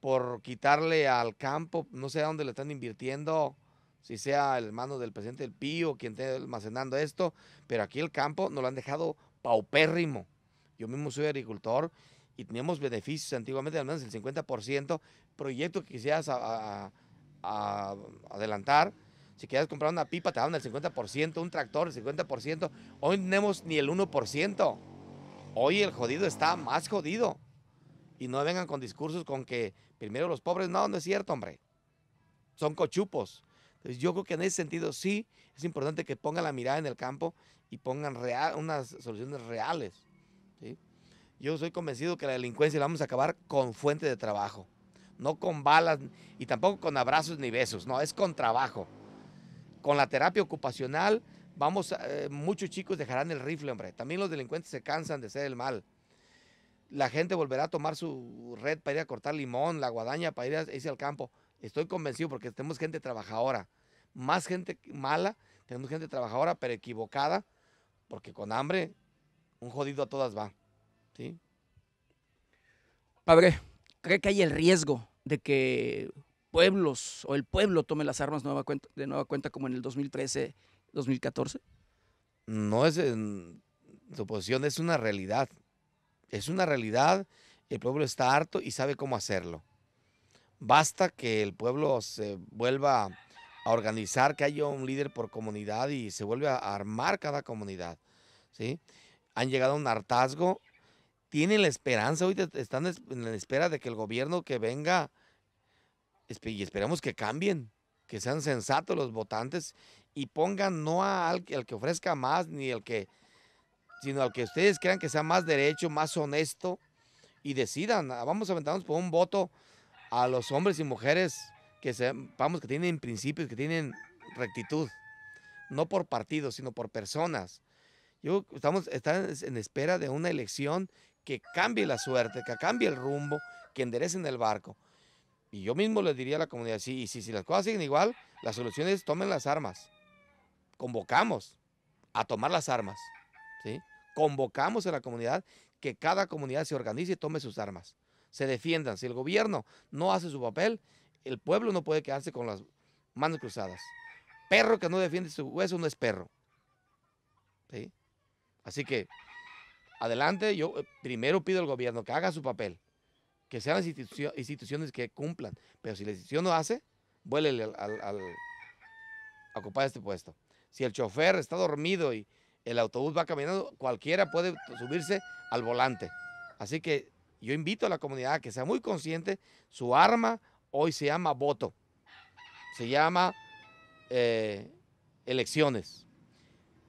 por quitarle al campo, no sé a dónde le están invirtiendo, si sea el hermano del presidente del Pío quien esté almacenando esto, pero aquí el campo no lo han dejado paupérrimo. Yo mismo soy agricultor y teníamos beneficios antiguamente, al menos el 50%. Proyecto que quisieras a, adelantar, si quieres comprar una pipa te daban el 50%, un tractor el 50%. Hoy no tenemos ni el 1%. Hoy el jodido está más jodido. Y no vengan con discursos con que primero los pobres. No, no es cierto, hombre. Son cochupos. Entonces yo creo que en ese sentido sí es importante que ponga la mirada en el campo y pongan unas soluciones reales. Yo soy convencido que la delincuencia la vamos a acabar con fuente de trabajo, no con balas y tampoco con abrazos ni besos, no, es con trabajo. Con la terapia ocupacional, vamos, eh, muchos chicos dejarán el rifle, hombre. También los delincuentes se cansan de ser el mal. La gente volverá a tomar su red para ir a cortar limón, la guadaña para ir irse al campo. Estoy convencido porque tenemos gente trabajadora, más gente mala, tenemos gente trabajadora pero equivocada porque con hambre, un jodido a todas va. ¿Sí? Padre, ¿cree que hay el riesgo de que pueblos o el pueblo tome las armas de nueva cuenta como en el 2013, 2014? No es en suposición, es una realidad. Es una realidad, el pueblo está harto y sabe cómo hacerlo. Basta que el pueblo se vuelva a organizar que haya un líder por comunidad y se vuelve a armar cada comunidad. ¿sí? Han llegado a un hartazgo, tienen la esperanza, hoy están en la espera de que el gobierno que venga, y esperemos que cambien, que sean sensatos los votantes y pongan no al, el que ofrezca más, ni el que, sino al que ustedes crean que sea más derecho, más honesto y decidan, ah, vamos a aventarnos por un voto a los hombres y mujeres que que tienen principios, que tienen rectitud, no por partidos, sino por personas. Yo, estamos, en espera de una elección que cambie la suerte, que cambie el rumbo, que enderecen el barco. Y yo mismo le diría a la comunidad, sí, y si, las cosas siguen igual, la solución es tomen las armas. Convocamos a tomar las armas. ¿sí? Convocamos a la comunidad que cada comunidad se organice y tome sus armas. Se defiendan. Si el gobierno no hace su papel, el pueblo no puede quedarse con las manos cruzadas. Perro que no defiende su hueso no es perro. ¿Sí? Así que, adelante, yo eh, primero pido al gobierno que haga su papel, que sean las instituciones que cumplan, pero si la institución no hace, vuelve al, a ocupar este puesto. Si el chofer está dormido y el autobús va caminando, cualquiera puede subirse al volante. Así que yo invito a la comunidad a que sea muy consciente, su arma hoy se llama voto, se llama eh, elecciones.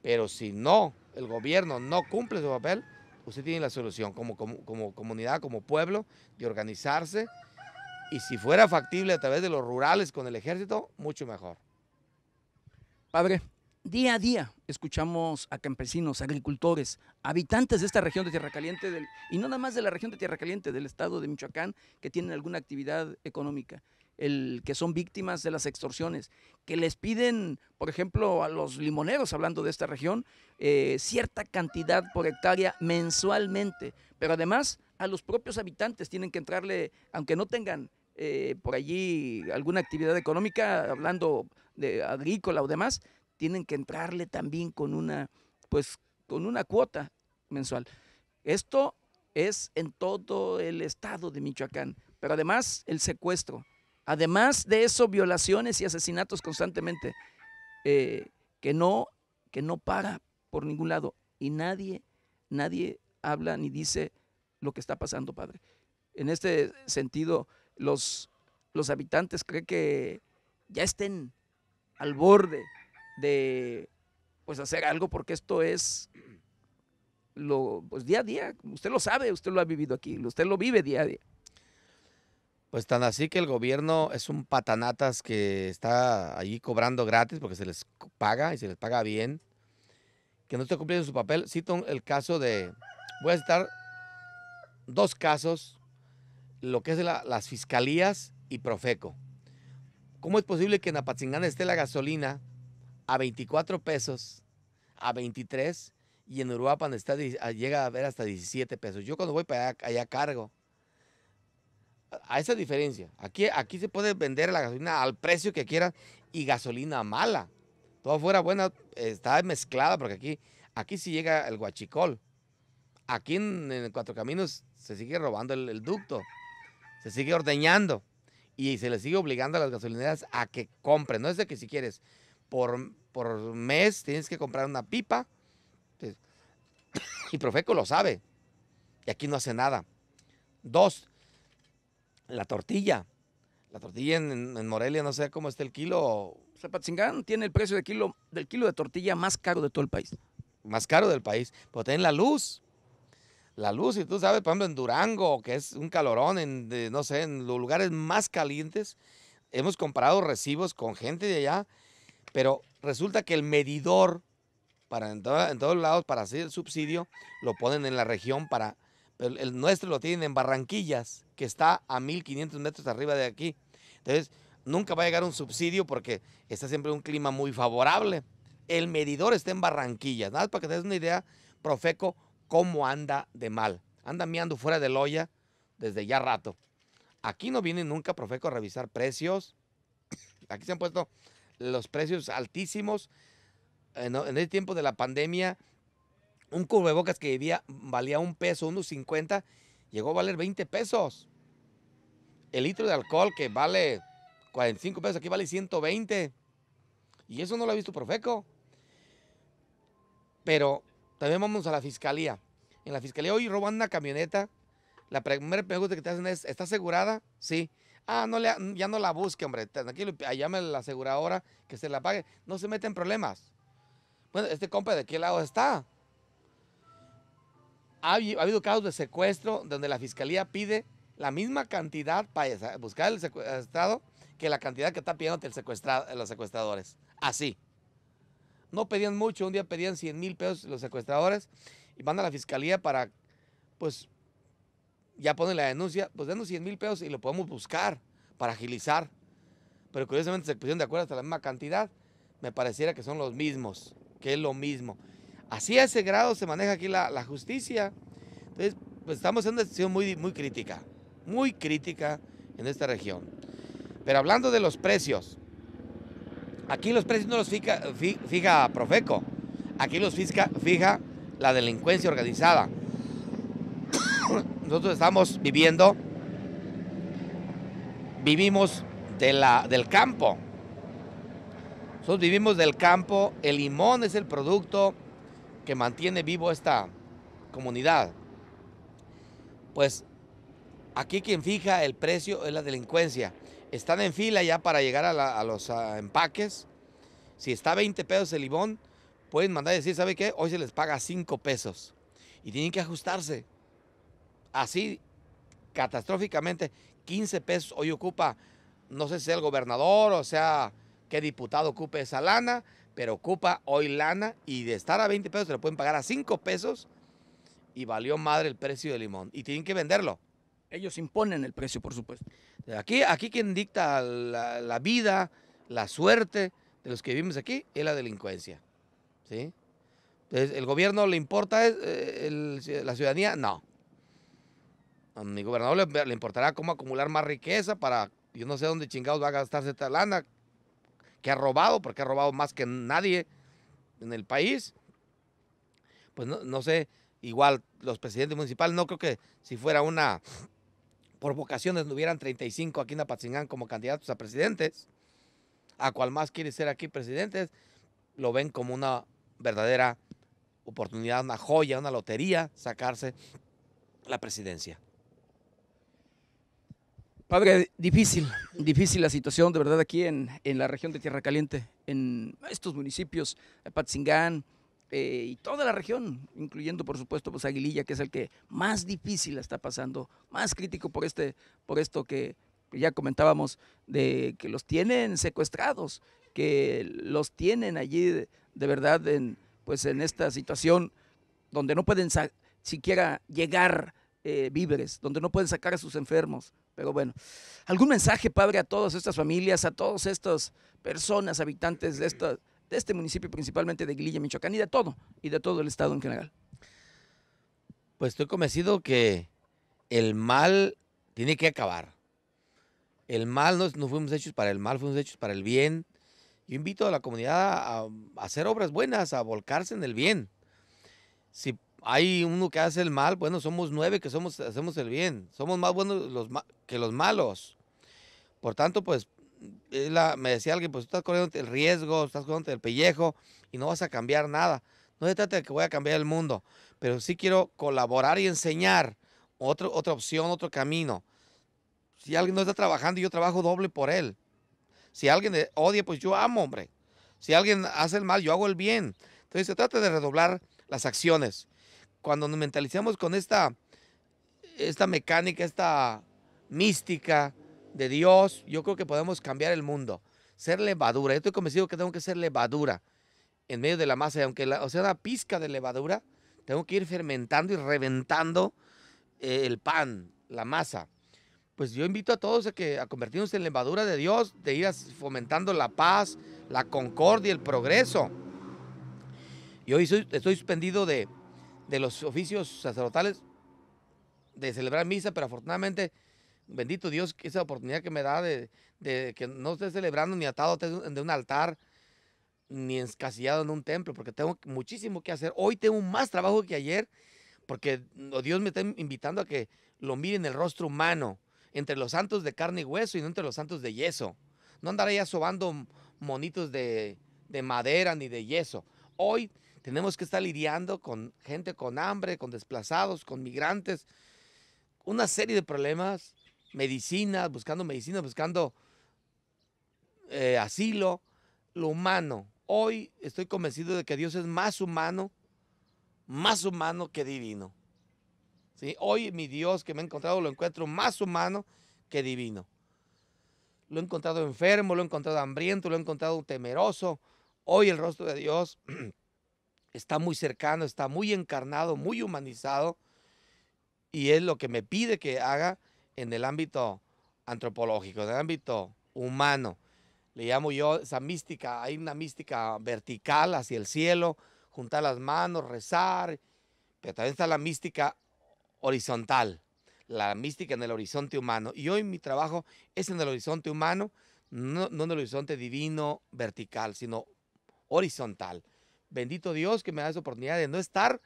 Pero si no, el gobierno no cumple su papel, usted tiene la solución como, como, como comunidad, como pueblo, de organizarse. Y si fuera factible a través de los rurales con el ejército, mucho mejor. Padre, Día a día escuchamos a campesinos, agricultores, habitantes de esta región de Tierra Caliente, y no nada más de la región de Tierra Caliente, del estado de Michoacán, que tienen alguna actividad económica, el, que son víctimas de las extorsiones, que les piden, por ejemplo, a los limoneros, hablando de esta región, eh, cierta cantidad por hectárea mensualmente, pero además a los propios habitantes tienen que entrarle, aunque no tengan eh, por allí alguna actividad económica, hablando de agrícola o demás, tienen que entrarle también con una, pues, con una cuota mensual. Esto es en todo el estado de Michoacán, pero además el secuestro, además de eso violaciones y asesinatos constantemente, eh, que, no, que no para por ningún lado y nadie, nadie habla ni dice lo que está pasando, padre. En este sentido, los, los habitantes creen que ya estén al borde de pues hacer algo porque esto es lo pues día a día, usted lo sabe, usted lo ha vivido aquí, usted lo vive día a día. Pues tan así que el gobierno es un patanatas que está allí cobrando gratis porque se les paga y se les paga bien, que no está cumpliendo su papel. Cito el caso de, voy a citar dos casos, lo que es las fiscalías y Profeco. ¿Cómo es posible que en Apatzingán esté la gasolina a 24 pesos, a 23 y en Uruapan está, ah, llega a ver hasta 17 pesos. Yo cuando voy para allá, cargo. A esa diferencia. Aquí, aquí se puede vender la gasolina al precio que quieran y gasolina mala. Todo fuera buena, está mezclada porque aquí, aquí sí llega el guachicol. Aquí en, Cuatro Caminos se sigue robando el, el ducto, se sigue ordeñando y se le sigue obligando a las gasolineras a que compren. No es de que si quieres, por por mes tienes que comprar una pipa. Y Profeco lo sabe. Y aquí no hace nada. Dos, la tortilla. La tortilla en, Morelia, no sé cómo está el kilo. Zapatzingán tiene el precio de kilo, del kilo de tortilla más caro de todo el país. Más caro del país. Pero tienen la luz. La luz, y tú sabes, por ejemplo, en Durango, que es un calorón, en, no sé, en los lugares más calientes, hemos comparado recibos con gente de allá, pero resulta que el medidor, para en, todos lados, para hacer el subsidio, lo ponen en la región para... el nuestro lo tienen en Barranquillas, que está a 1500 metros arriba de aquí. Entonces, nunca va a llegar un subsidio porque está siempre un clima muy favorable. El medidor está en Barranquillas. Nada más para que te des una idea, Profeco, cómo anda de mal. Anda miando fuera del olla desde ya rato. Aquí no viene nunca Profeco a revisar precios. Aquí se han puesto los precios altísimos. En, el tiempo de la pandemia, un cubrebocas que vivía, valía un peso, unos 50, llegó a valer 20 pesos. El litro de alcohol que vale 45 pesos, aquí vale 120. Y eso no lo ha visto Profeco. Pero también vamos a la fiscalía. En la fiscalía hoy roban una camioneta. La primera pregunta que te hacen es, ¿está asegurada? Sí. Ah, no le, ya no la busque, hombre. Tranquilo, llame a la aseguradora que se la pague. No se meten problemas. Bueno, este compa, ¿de qué lado está? Ha, habido casos de secuestro donde la fiscalía pide la misma cantidad para buscar el secuestrado que la cantidad que está pidiendo secuestrado, los secuestradores. Así. No pedían mucho, un día pedían 100 mil pesos los secuestradores y van a la fiscalía para, pues, ya ponen la denuncia, pues denos 100 mil pesos y lo podemos buscar para agilizar. Pero curiosamente se pusieron de acuerdo hasta la misma cantidad. Me pareciera que son los mismos, que es lo mismo. Así a ese grado se maneja aquí la, justicia. Entonces, pues estamos en una situación muy, muy crítica, muy crítica en esta región. Pero hablando de los precios, aquí los precios no los fija, fija Profeco, aquí los fija, fija la delincuencia organizada nosotros estamos viviendo, vivimos de la, del campo. Nosotros vivimos del campo, el limón es el producto que mantiene vivo esta comunidad. Pues aquí quien fija el precio es la delincuencia. Están en fila ya para llegar a, los ah, empaques. Si está 20 pesos el limón, pueden mandar y decir, ¿sabe qué? Hoy se les paga 5 pesos. Y tienen que ajustarse así catastróficamente 15 pesos. Hoy ocupa, no sé si sea el gobernador o sea qué diputado ocupe esa lana, pero ocupa hoy lana y de estar a 20 pesos se lo pueden pagar a 5 pesos y valió madre el precio del limón y tienen que venderlo. Ellos imponen el precio, por supuesto. Aquí, aquí quien dicta la, vida, la suerte de los que vivimos aquí es la delincuencia. ¿sí? Entonces, ¿el gobierno le importa eh, la ciudadanía? No. A mi gobernador le, importará cómo acumular más riqueza para, yo no sé dónde chingados va a gastarse esta lana que ha robado, porque ha robado más que nadie en el país. Pues no, no sé, igual los presidentes municipales, no creo que si fuera una, por vocaciones no hubieran 35 aquí en Apatzingán como candidatos a presidentes, a cual más quiere ser aquí presidentes, lo ven como una verdadera oportunidad, una joya, una lotería, sacarse la presidencia. Padre, difícil, difícil la situación, de verdad, aquí en, la región de Tierra Caliente, en estos municipios, Patzingán eh, y toda la región, incluyendo, por supuesto, pues Aguililla, que es el que más difícil está pasando, más crítico por, este, por esto que ya comentábamos, de que los tienen secuestrados, que los tienen allí, de, verdad, en, pues en esta situación donde no pueden siquiera llegar eh, víveres, donde no pueden sacar a sus enfermos, pero bueno, ¿algún mensaje, padre, a todas estas familias, a todas estas personas, habitantes de, de este municipio, principalmente de Guililla, Michoacán, y de todo, y de todo el Estado en general? Pues estoy convencido que el mal tiene que acabar. El mal no, fuimos hechos para el mal, fuimos hechos para el bien. Yo invito a la comunidad a, hacer obras buenas, a volcarse en el bien. Si hay uno que hace el mal, bueno, somos nueve que somos, hacemos el bien. Somos más buenos que los malos. Por tanto, pues, me decía alguien, pues tú estás corriendo el riesgo, estás corriendo el pellejo y no vas a cambiar nada. No se trata de que voy a cambiar el mundo, pero sí quiero colaborar y enseñar otra opción, otro camino. Si alguien no está trabajando, yo trabajo doble por él. Si alguien odia, pues yo amo, hombre. Si alguien hace el mal, yo hago el bien. Entonces se trata de redoblar las acciones cuando nos mentalizamos con esta, esta mecánica, esta mística de Dios, yo creo que podemos cambiar el mundo, ser levadura. Yo estoy convencido que tengo que ser levadura en medio de la masa, aunque sea una pizca de levadura, tengo que ir fermentando y reventando eh, el pan, la masa. Pues yo invito a todos a que a convertirnos en levadura de Dios, de ir fomentando la paz, la concordia, el progreso. Y hoy estoy suspendido de, de los oficios sacerdotales de celebrar misa, pero afortunadamente, bendito Dios, esa oportunidad que me da de, que no esté celebrando ni atado de un altar, ni encasillado en un templo, porque tengo muchísimo que hacer. Hoy tengo más trabajo que ayer, porque oh, Dios me está invitando a que lo mire en el rostro humano, entre los santos de carne y hueso y no entre los santos de yeso. No andaré ahí asobando monitos de madera ni de yeso. Hoy tenemos que estar lidiando con gente con hambre, con desplazados, con migrantes, una serie de problemas, medicinas, buscando medicinas, buscando eh, asilo, lo humano. Hoy estoy convencido de que Dios es más humano, más humano que divino. ¿Sí? Hoy mi Dios que me he encontrado lo encuentro más humano que divino. Lo he encontrado enfermo, lo he encontrado hambriento, lo he encontrado temeroso. Hoy el rostro de Dios está muy cercano, está muy encarnado, muy humanizado, y es lo que me pide que haga en el ámbito antropológico, en el ámbito humano. Le llamo yo esa mística, hay una mística vertical hacia el cielo, juntar las manos, rezar, pero también está la mística horizontal, la mística en el horizonte humano. Y hoy mi trabajo es en el horizonte humano, no, no en el horizonte divino vertical, sino horizontal. Bendito Dios que me da esa oportunidad de no estar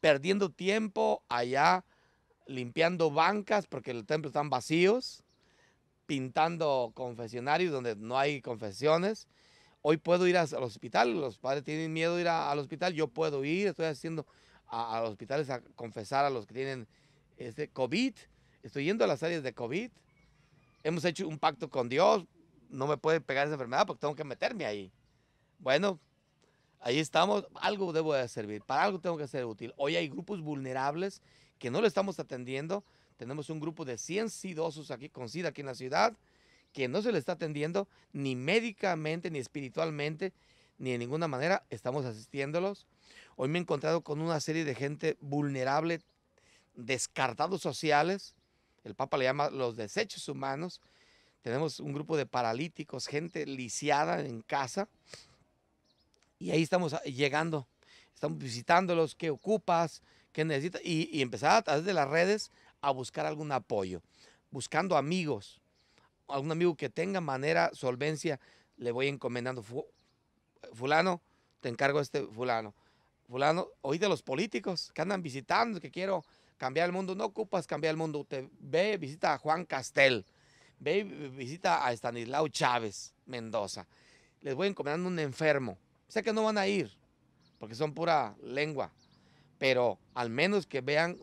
perdiendo tiempo allá limpiando bancas porque los templos están vacíos, pintando confesionarios donde no hay confesiones. Hoy puedo ir al hospital, los padres tienen miedo de ir al hospital, yo puedo ir, estoy haciendo a, a, los hospitales a confesar a los que tienen este COVID, estoy yendo a las áreas de COVID, hemos hecho un pacto con Dios, no me puede pegar esa enfermedad porque tengo que meterme ahí. Bueno, ahí estamos, algo debo de servir, para algo tengo que ser útil. Hoy hay grupos vulnerables que no le estamos atendiendo. Tenemos un grupo de 100 sidosos aquí con SIDA aquí en la ciudad que no se le está atendiendo ni médicamente, ni espiritualmente, ni de ninguna manera. Estamos asistiéndolos. Hoy me he encontrado con una serie de gente vulnerable, descartados sociales. El Papa le llama los desechos humanos. Tenemos un grupo de paralíticos, gente lisiada en casa. Y ahí estamos ah, llegando, estamos visitándolos, qué ocupas, qué necesitas, y, empezar a través de las redes a buscar algún apoyo, buscando amigos, algún amigo que tenga manera, solvencia, le voy encomendando, fulano, te encargo este fulano. Fulano, oí de los políticos que andan visitando, que quiero cambiar el mundo. No ocupas cambiar el mundo. Te ve, visita a Juan Castel. Ve, visita a Estanislao Chávez Mendoza. Les voy encomendando un enfermo. Sé que no van a ir, porque son pura lengua, pero al menos que vean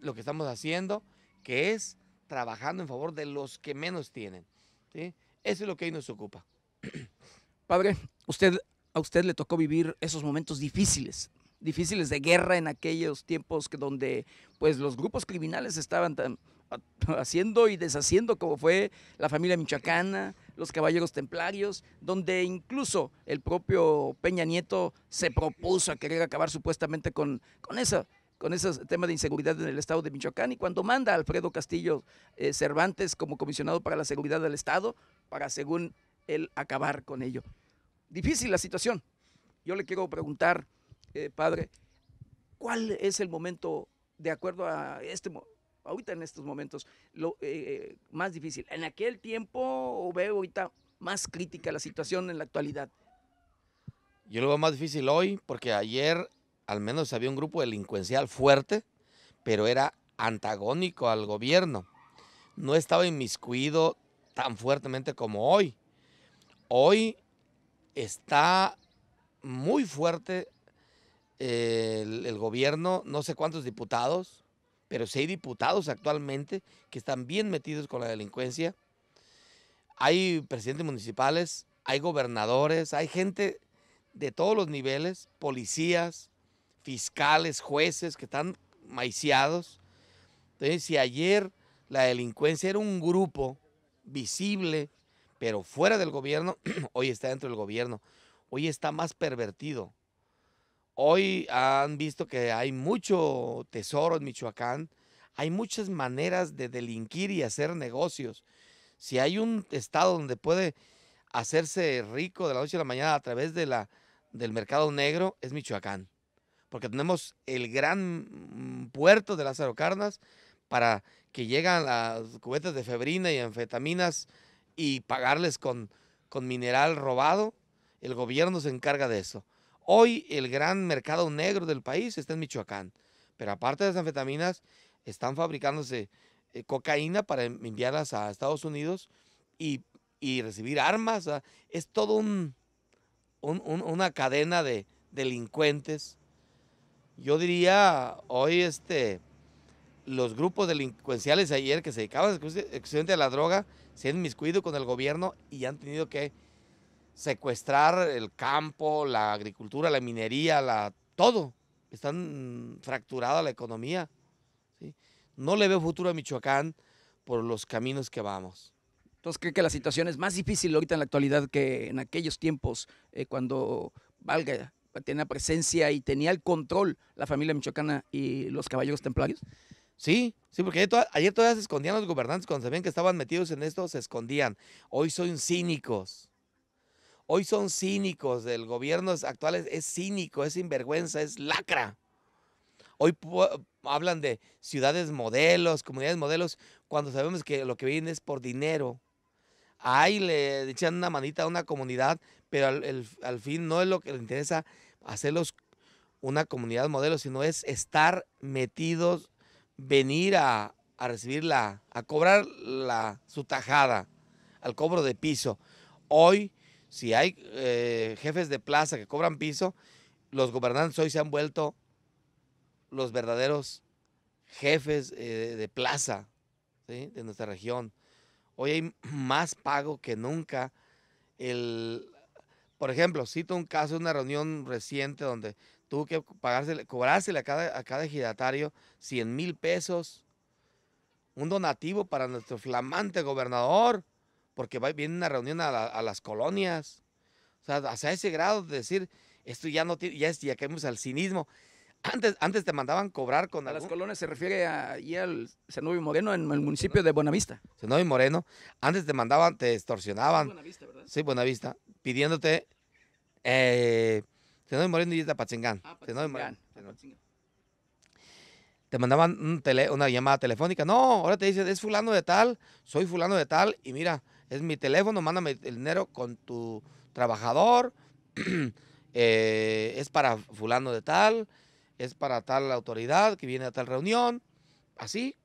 lo que estamos haciendo, que es trabajando en favor de los que menos tienen. ¿sí? Eso es lo que ahí nos ocupa. Padre, usted, a usted le tocó vivir esos momentos difíciles, difíciles de guerra en aquellos tiempos que donde pues, los grupos criminales estaban tan, ah, haciendo y deshaciendo como fue la familia michoacana, los caballeros templarios, donde incluso el propio Peña Nieto se propuso a querer acabar supuestamente con, con esa con ese tema de inseguridad en el estado de Michoacán y cuando manda a Alfredo Castillo eh, Cervantes como comisionado para la seguridad del estado para según él acabar con ello. Difícil la situación. Yo le quiero preguntar, eh, padre, ¿cuál es el momento de acuerdo a este ahorita en estos momentos lo eh, más difícil. En aquel tiempo veo ahorita más crítica la situación en la actualidad. Yo lo veo más difícil hoy porque ayer al menos había un grupo delincuencial fuerte, pero era antagónico al gobierno. No estaba inmiscuido tan fuertemente como hoy. Hoy está muy fuerte eh, el gobierno, no sé cuántos diputados, pero si hay diputados actualmente que están bien metidos con la delincuencia. Hay presidentes municipales, hay gobernadores, hay gente de todos los niveles, policías, fiscales, jueces que están maiciados. Entonces, si ayer la delincuencia era un grupo visible, pero fuera del gobierno, hoy está dentro del gobierno, hoy está más pervertido. Hoy han visto que hay mucho tesoro en Michoacán, hay muchas maneras de delinquir y hacer negocios. Si hay un estado donde puede hacerse rico de la noche a la mañana a través de la, del mercado negro, es Michoacán. Porque tenemos el gran puerto de Lázaro Carnas para que llegan las cubetas de febrina y anfetaminas y pagarles con, con mineral robado. El gobierno se encarga de eso. Hoy el gran mercado negro del país está en Michoacán, pero aparte de las anfetaminas, están fabricándose eh, cocaína para enviarlas a Estados Unidos y, recibir armas. es todo un, una cadena de delincuentes. Yo diría hoy este los grupos delincuenciales ayer que se dedicaban exclusivamente a la droga se han inmiscuido con el gobierno y han tenido que secuestrar el campo, la agricultura, la minería, la, todo. Están fracturada la economía. No le veo futuro a Michoacán por los caminos que vamos. Entonces, ¿cree que la situación es más difícil ahorita en la actualidad que en aquellos tiempos eh, cuando Valga tenía presencia y tenía el control la familia michoacana y los caballeros templarios? Sí, sí, porque ayer, ayer todavía se escondían los gobernantes cuando sabían que estaban metidos en esto, se escondían. Hoy son cínicos hoy son cínicos, del gobierno actual es, cínico, es sinvergüenza, es lacra. Hoy hablan de ciudades modelos, comunidades modelos, cuando sabemos que lo que viene es por dinero. Ahí le echan una manita a una comunidad, pero al, fin no es lo que les interesa hacerlos una comunidad modelo, sino es estar metidos, venir a, a recibirla, a cobrar la, su tajada, al cobro de piso. Hoy si hay eh, jefes de plaza que cobran piso, los gobernantes hoy se han vuelto los verdaderos jefes eh, de plaza de nuestra región. Hoy hay más pago que nunca. por ejemplo, cito un caso de una reunión reciente donde tuvo que pagarse, cobrársele a cada, a cada ejidatario 100 mil pesos, un donativo para nuestro flamante gobernador porque va, viene una reunión a, las colonias. O sea, hasta ese grado de decir, esto ya no tiene, ya, caemos al cinismo. Antes, antes te mandaban cobrar con... A las colonias se refiere ahí al Zenobio Moreno en el municipio de Buenavista. Zenobio Moreno, antes te mandaban, te extorsionaban. Buenavista, Sí, Buenavista, pidiéndote... Eh, Zenobio Moreno y Tapachingán. Ah, Moreno. Te mandaban una llamada telefónica. No, ahora te dicen, es fulano de tal, soy fulano de tal, y mira, es mi teléfono, mándame el dinero con tu trabajador, eh, es para fulano de tal, es para tal autoridad que viene a tal reunión, así.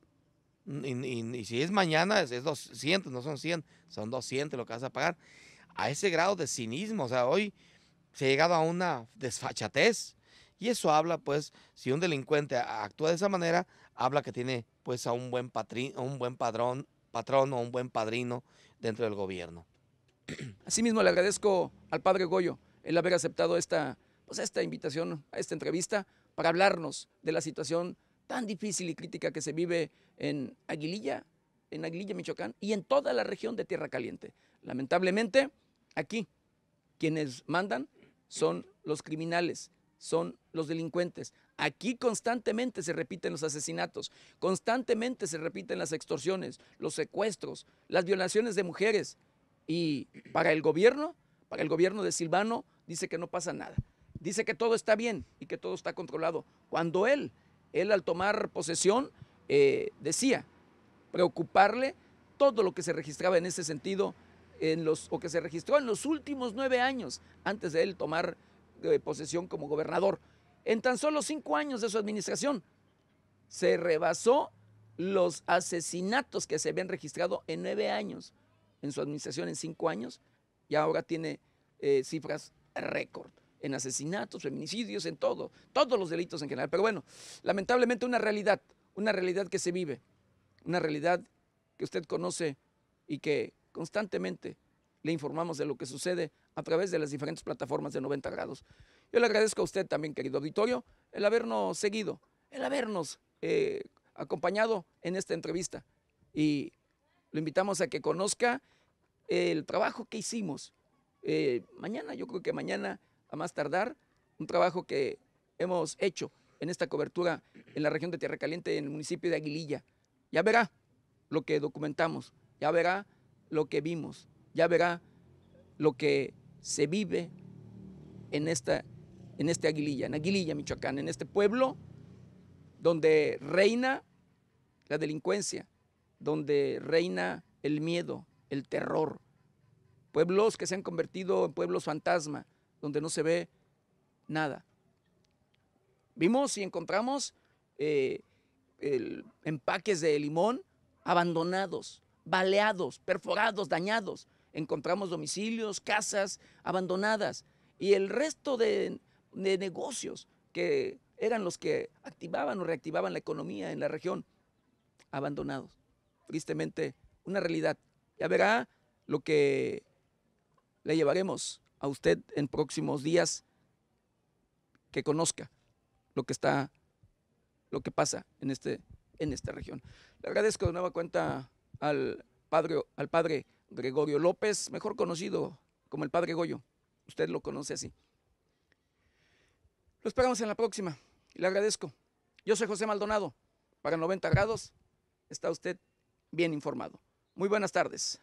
Y, si es mañana, es, 200, no son 100, son 200 lo que vas a pagar. A ese grado de cinismo, o sea, hoy se ha llegado a una desfachatez. Y eso habla, pues, si un delincuente actúa de esa manera, habla que tiene, pues, a un buen, patrón, a un buen padrón patrón o un buen padrino dentro del gobierno. Asimismo, le agradezco al padre Goyo el haber aceptado esta, pues, esta invitación, a esta entrevista, para hablarnos de la situación tan difícil y crítica que se vive en Aguililla, en Aguililla, Michoacán, y en toda la región de Tierra Caliente. Lamentablemente, aquí quienes mandan son los criminales, son los delincuentes, Aquí constantemente se repiten los asesinatos, constantemente se repiten las extorsiones, los secuestros, las violaciones de mujeres. Y para el gobierno, para el gobierno de Silvano, dice que no pasa nada. Dice que todo está bien y que todo está controlado. Cuando él, él al tomar posesión, eh, decía preocuparle todo lo que se registraba en ese sentido en los, o que se registró en los últimos nueve años antes de él tomar eh, posesión como gobernador. En tan solo cinco años de su administración se rebasó los asesinatos que se habían registrado en nueve años en su administración, en cinco años, y ahora tiene eh, cifras récord en asesinatos, feminicidios, en todo, todos los delitos en general. Pero bueno, lamentablemente una realidad, una realidad que se vive, una realidad que usted conoce y que constantemente le informamos de lo que sucede a través de las diferentes plataformas de 90 grados. Yo le agradezco a usted también, querido auditorio, el habernos seguido, el habernos eh, acompañado en esta entrevista y lo invitamos a que conozca el trabajo que hicimos. Eh, mañana, yo creo que mañana, a más tardar, un trabajo que hemos hecho en esta cobertura en la región de Tierra Caliente, en el municipio de Aguililla. Ya verá lo que documentamos, ya verá lo que vimos, ya verá lo que se vive en esta, en este Aguililla, en Aguililla, Michoacán, en este pueblo donde reina la delincuencia, donde reina el miedo, el terror. Pueblos que se han convertido en pueblos fantasma, donde no se ve nada. Vimos y encontramos eh, empaques de limón abandonados, baleados, perforados, dañados, encontramos domicilios, casas abandonadas y el resto de, negocios que eran los que activaban o reactivaban la economía en la región, abandonados. Tristemente, una realidad. Ya verá lo que le llevaremos a usted en próximos días que conozca lo que está, lo que pasa en, este, en esta región. Le agradezco de nueva cuenta al padre, al padre Gregorio López, mejor conocido como el Padre Goyo. Usted lo conoce así. Lo esperamos en la próxima. Le agradezco. Yo soy José Maldonado. Para 90 grados está usted bien informado. Muy buenas tardes.